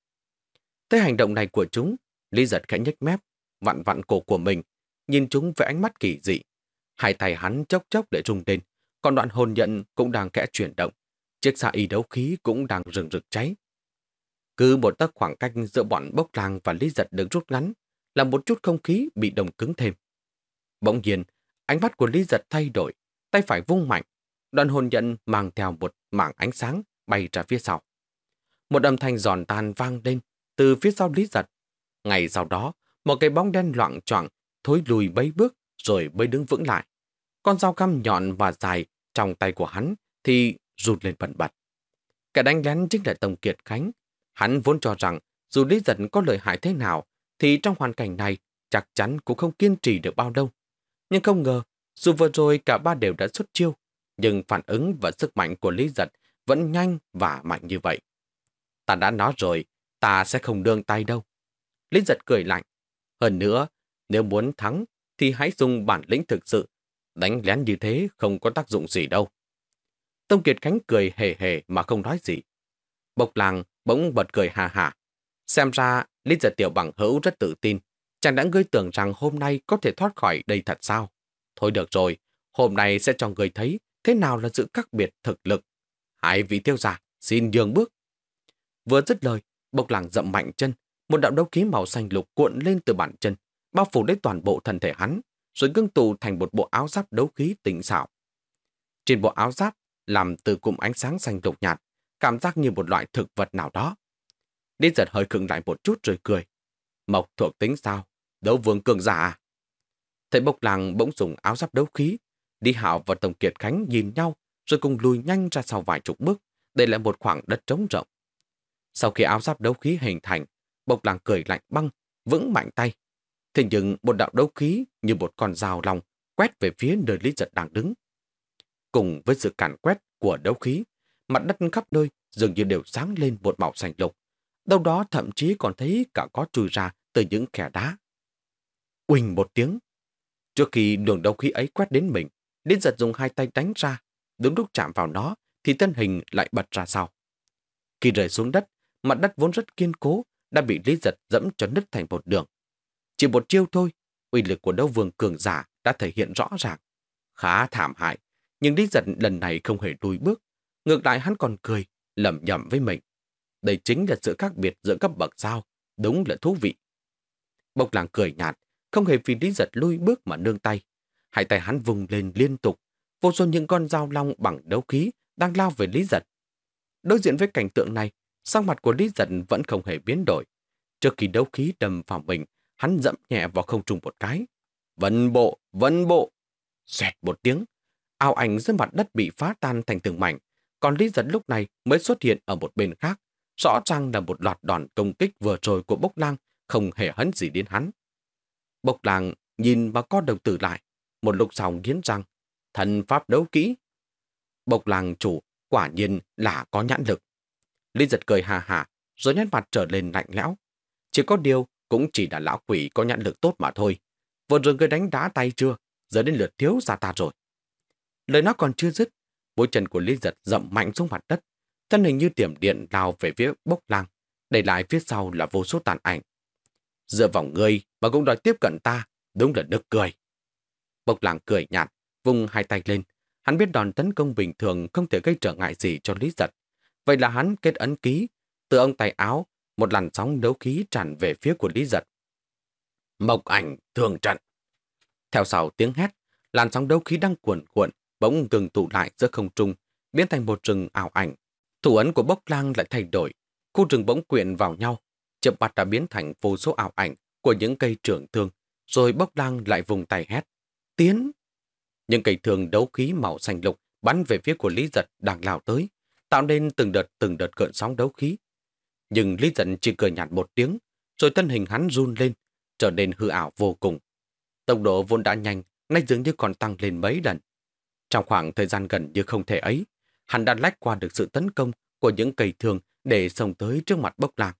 [SPEAKER 1] Tới hành động này của chúng, Lý Giật khẽ nhếch mép, vặn vặn cổ của mình, nhìn chúng với ánh mắt kỳ dị. Hai tay hắn chốc chốc để rung lên, còn đoạn hồn nhận cũng đang kẽ chuyển động. Chiếc xa y đấu khí cũng đang rừng rực cháy. Cứ một tấc khoảng cách giữa bọn bốc làng và Lý Giật được rút ngắn, là một chút không khí bị đồng cứng thêm. Bỗng nhiên, ánh mắt của Lý Giật thay đổi, tay phải vung mạnh. đoạn hồn nhận mang theo một mảng ánh sáng bay ra phía sau. Một âm thanh giòn tan vang lên từ phía sau Lý Giật. Ngày sau đó, một cái bóng đen loạn choạng thối lùi mấy bước rồi mới đứng vững lại. Con dao cam nhọn và dài trong tay của hắn thì rụt lên bẩn bật. kẻ đánh lén chính là tông Kiệt Khánh. Hắn vốn cho rằng dù Lý Giật có lợi hại thế nào thì trong hoàn cảnh này chắc chắn cũng không kiên trì được bao lâu. Nhưng không ngờ, dù vừa rồi cả ba đều đã xuất chiêu, nhưng phản ứng và sức mạnh của Lý Giật vẫn nhanh và mạnh như vậy. Ta đã nói rồi, ta sẽ không đương tay đâu. Linh giật cười lạnh. Hơn nữa, nếu muốn thắng thì hãy dùng bản lĩnh thực sự. Đánh lén như thế không có tác dụng gì đâu. Tông Kiệt Khánh cười hề hề mà không nói gì. Bộc làng bỗng bật cười hà hà. Xem ra, Linh giật tiểu bằng hữu rất tự tin. Chàng đã ngươi tưởng rằng hôm nay có thể thoát khỏi đây thật sao? Thôi được rồi, hôm nay sẽ cho người thấy thế nào là sự khác biệt thực lực Hai vị tiêu giả, xin nhường bước. Vừa dứt lời, bộc làng dậm mạnh chân, một đạo đấu khí màu xanh lục cuộn lên từ bàn chân, bao phủ lấy toàn bộ thân thể hắn, rồi ngưng tụ thành một bộ áo giáp đấu khí tinh xảo. Trên bộ áo giáp, làm từ cụm ánh sáng xanh lục nhạt, cảm giác như một loại thực vật nào đó. đi giật hơi khựng lại một chút rồi cười. Mộc thuộc tính sao? Đấu vương cường giả à? Thầy bộc làng bỗng dùng áo giáp đấu khí. Đi Hảo và Tổng Kiệt Khánh nhìn nhau rồi cùng lùi nhanh ra sau vài chục bước, để lại một khoảng đất trống rộng. Sau khi áo giáp đấu khí hình thành, bộc làng cười lạnh băng, vững mạnh tay. Thế nhưng một đạo đấu khí như một con rào lòng quét về phía nơi Lý Giật đang đứng. Cùng với sự cản quét của đấu khí, mặt đất khắp nơi dường như đều sáng lên một màu xanh lục. Đâu đó thậm chí còn thấy cả có trùi ra từ những kẻ đá. quỳnh một tiếng. Trước khi đường đấu khí ấy quét đến mình, Lý Giật dùng hai tay đánh ra Đúng lúc chạm vào nó thì thân hình lại bật ra sau. Khi rơi xuống đất, mặt đất vốn rất kiên cố đã bị Lý Giật dẫm cho nứt thành một đường. Chỉ một chiêu thôi, uy lực của đấu vương cường giả đã thể hiện rõ ràng. Khá thảm hại, nhưng Lý Giật lần này không hề lùi bước. Ngược lại hắn còn cười, lẩm nhẩm với mình. Đây chính là sự khác biệt giữa cấp bậc sao, đúng là thú vị. Bộc làng cười nhạt, không hề vì Lý Giật lui bước mà nương tay. Hai tay hắn vùng lên liên tục, vô số những con dao long bằng đấu khí đang lao về Lý Giật. Đối diện với cảnh tượng này, sắc mặt của Lý Giật vẫn không hề biến đổi. Trước khi đấu khí đầm vào mình, hắn dẫm nhẹ vào không trung một cái. Vân bộ, vân bộ! Xoẹt một tiếng, ao ảnh dưới mặt đất bị phá tan thành từng mảnh, còn Lý Giật lúc này mới xuất hiện ở một bên khác. Rõ ràng là một loạt đòn công kích vừa rồi của Bốc Lang không hề hấn gì đến hắn. Bốc Lang nhìn bà con đồng tử lại, một lúc sòng nghiến răng, thần pháp đấu kỹ. Bộc làng chủ quả nhiên là có nhãn lực. Linh giật cười hà hà, rồi nét mặt trở lên lạnh lẽo. Chỉ có điều cũng chỉ là lão quỷ có nhãn lực tốt mà thôi. Vừa rồi người đánh đá tay chưa, giờ đến lượt thiếu ra ta rồi. Lời nó còn chưa dứt, bối chân của Lý Giật dậm mạnh xuống mặt đất, thân hình như tiềm điện lao về phía bốc làng đẩy lại phía sau là vô số tàn ảnh. Dựa vào người mà cũng đòi tiếp cận ta, đúng là nực cười. Bốc làng cười nhạt, Vùng hai tay lên, hắn biết đòn tấn công bình thường không thể gây trở ngại gì cho Lý Giật. Vậy là hắn kết ấn ký, từ ông tay áo, một làn sóng đấu khí tràn về phía của Lý Giật. Mộc ảnh thường trận. Theo sau tiếng hét, làn sóng đấu khí đang cuộn cuộn, bỗng ngừng tụ lại giữa không trung, biến thành một rừng ảo ảnh. Thủ ấn của bốc lang lại thay đổi, khu rừng bỗng quyện vào nhau, chậm mặt đã biến thành vô số ảo ảnh của những cây trưởng thương, rồi bốc lang lại vùng tay hét. Tiến! Những cây thường đấu khí màu xanh lục bắn về phía của Lý Giật đang lao tới, tạo nên từng đợt từng đợt cơn sóng đấu khí. Nhưng Lý Giật chỉ cười nhạt một tiếng, rồi thân hình hắn run lên, trở nên hư ảo vô cùng. Tốc độ vốn đã nhanh, nay dường như còn tăng lên mấy lần. Trong khoảng thời gian gần như không thể ấy, hắn đã lách qua được sự tấn công của những cây thường để xông tới trước mặt bốc lạc.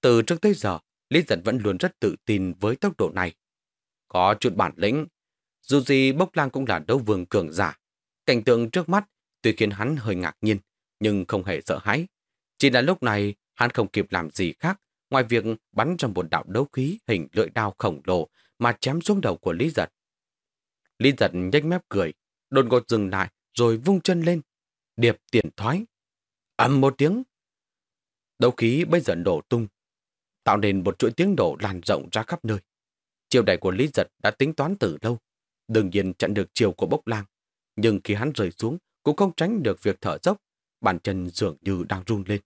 [SPEAKER 1] Từ trước tới giờ, Lý Giật vẫn luôn rất tự tin với tốc độ này. Có chút bản lĩnh, dù gì Bốc Lang cũng là đấu vương cường giả. Cảnh tượng trước mắt tuy khiến hắn hơi ngạc nhiên, nhưng không hề sợ hãi. Chỉ là lúc này hắn không kịp làm gì khác ngoài việc bắn ra một đạo đấu khí hình lưỡi đao khổng lồ mà chém xuống đầu của Lý Giật. Lý Giật nhếch mép cười, đột ngột dừng lại rồi vung chân lên, điệp tiền thoái. ầm một tiếng. Đấu khí bây giờ nổ tung, tạo nên một chuỗi tiếng nổ lan rộng ra khắp nơi. Chiều đại của Lý Giật đã tính toán từ lâu, Đương nhiên chặn được chiều của bốc lang, nhưng khi hắn rời xuống cũng không tránh được việc thở dốc, bàn chân dường như đang run lên.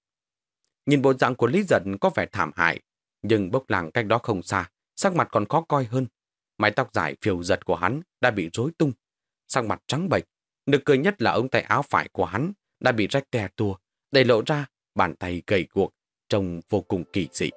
[SPEAKER 1] Nhìn bộ dạng của Lý Giật có vẻ thảm hại, nhưng bốc làng cách đó không xa, sắc mặt còn khó coi hơn. Mái tóc dài phiêu giật của hắn đã bị rối tung, sắc mặt trắng bệch. Nực cười nhất là ống tay áo phải của hắn đã bị rách tè tua, đầy lộ ra bàn tay gầy guộc, trông vô cùng kỳ dị.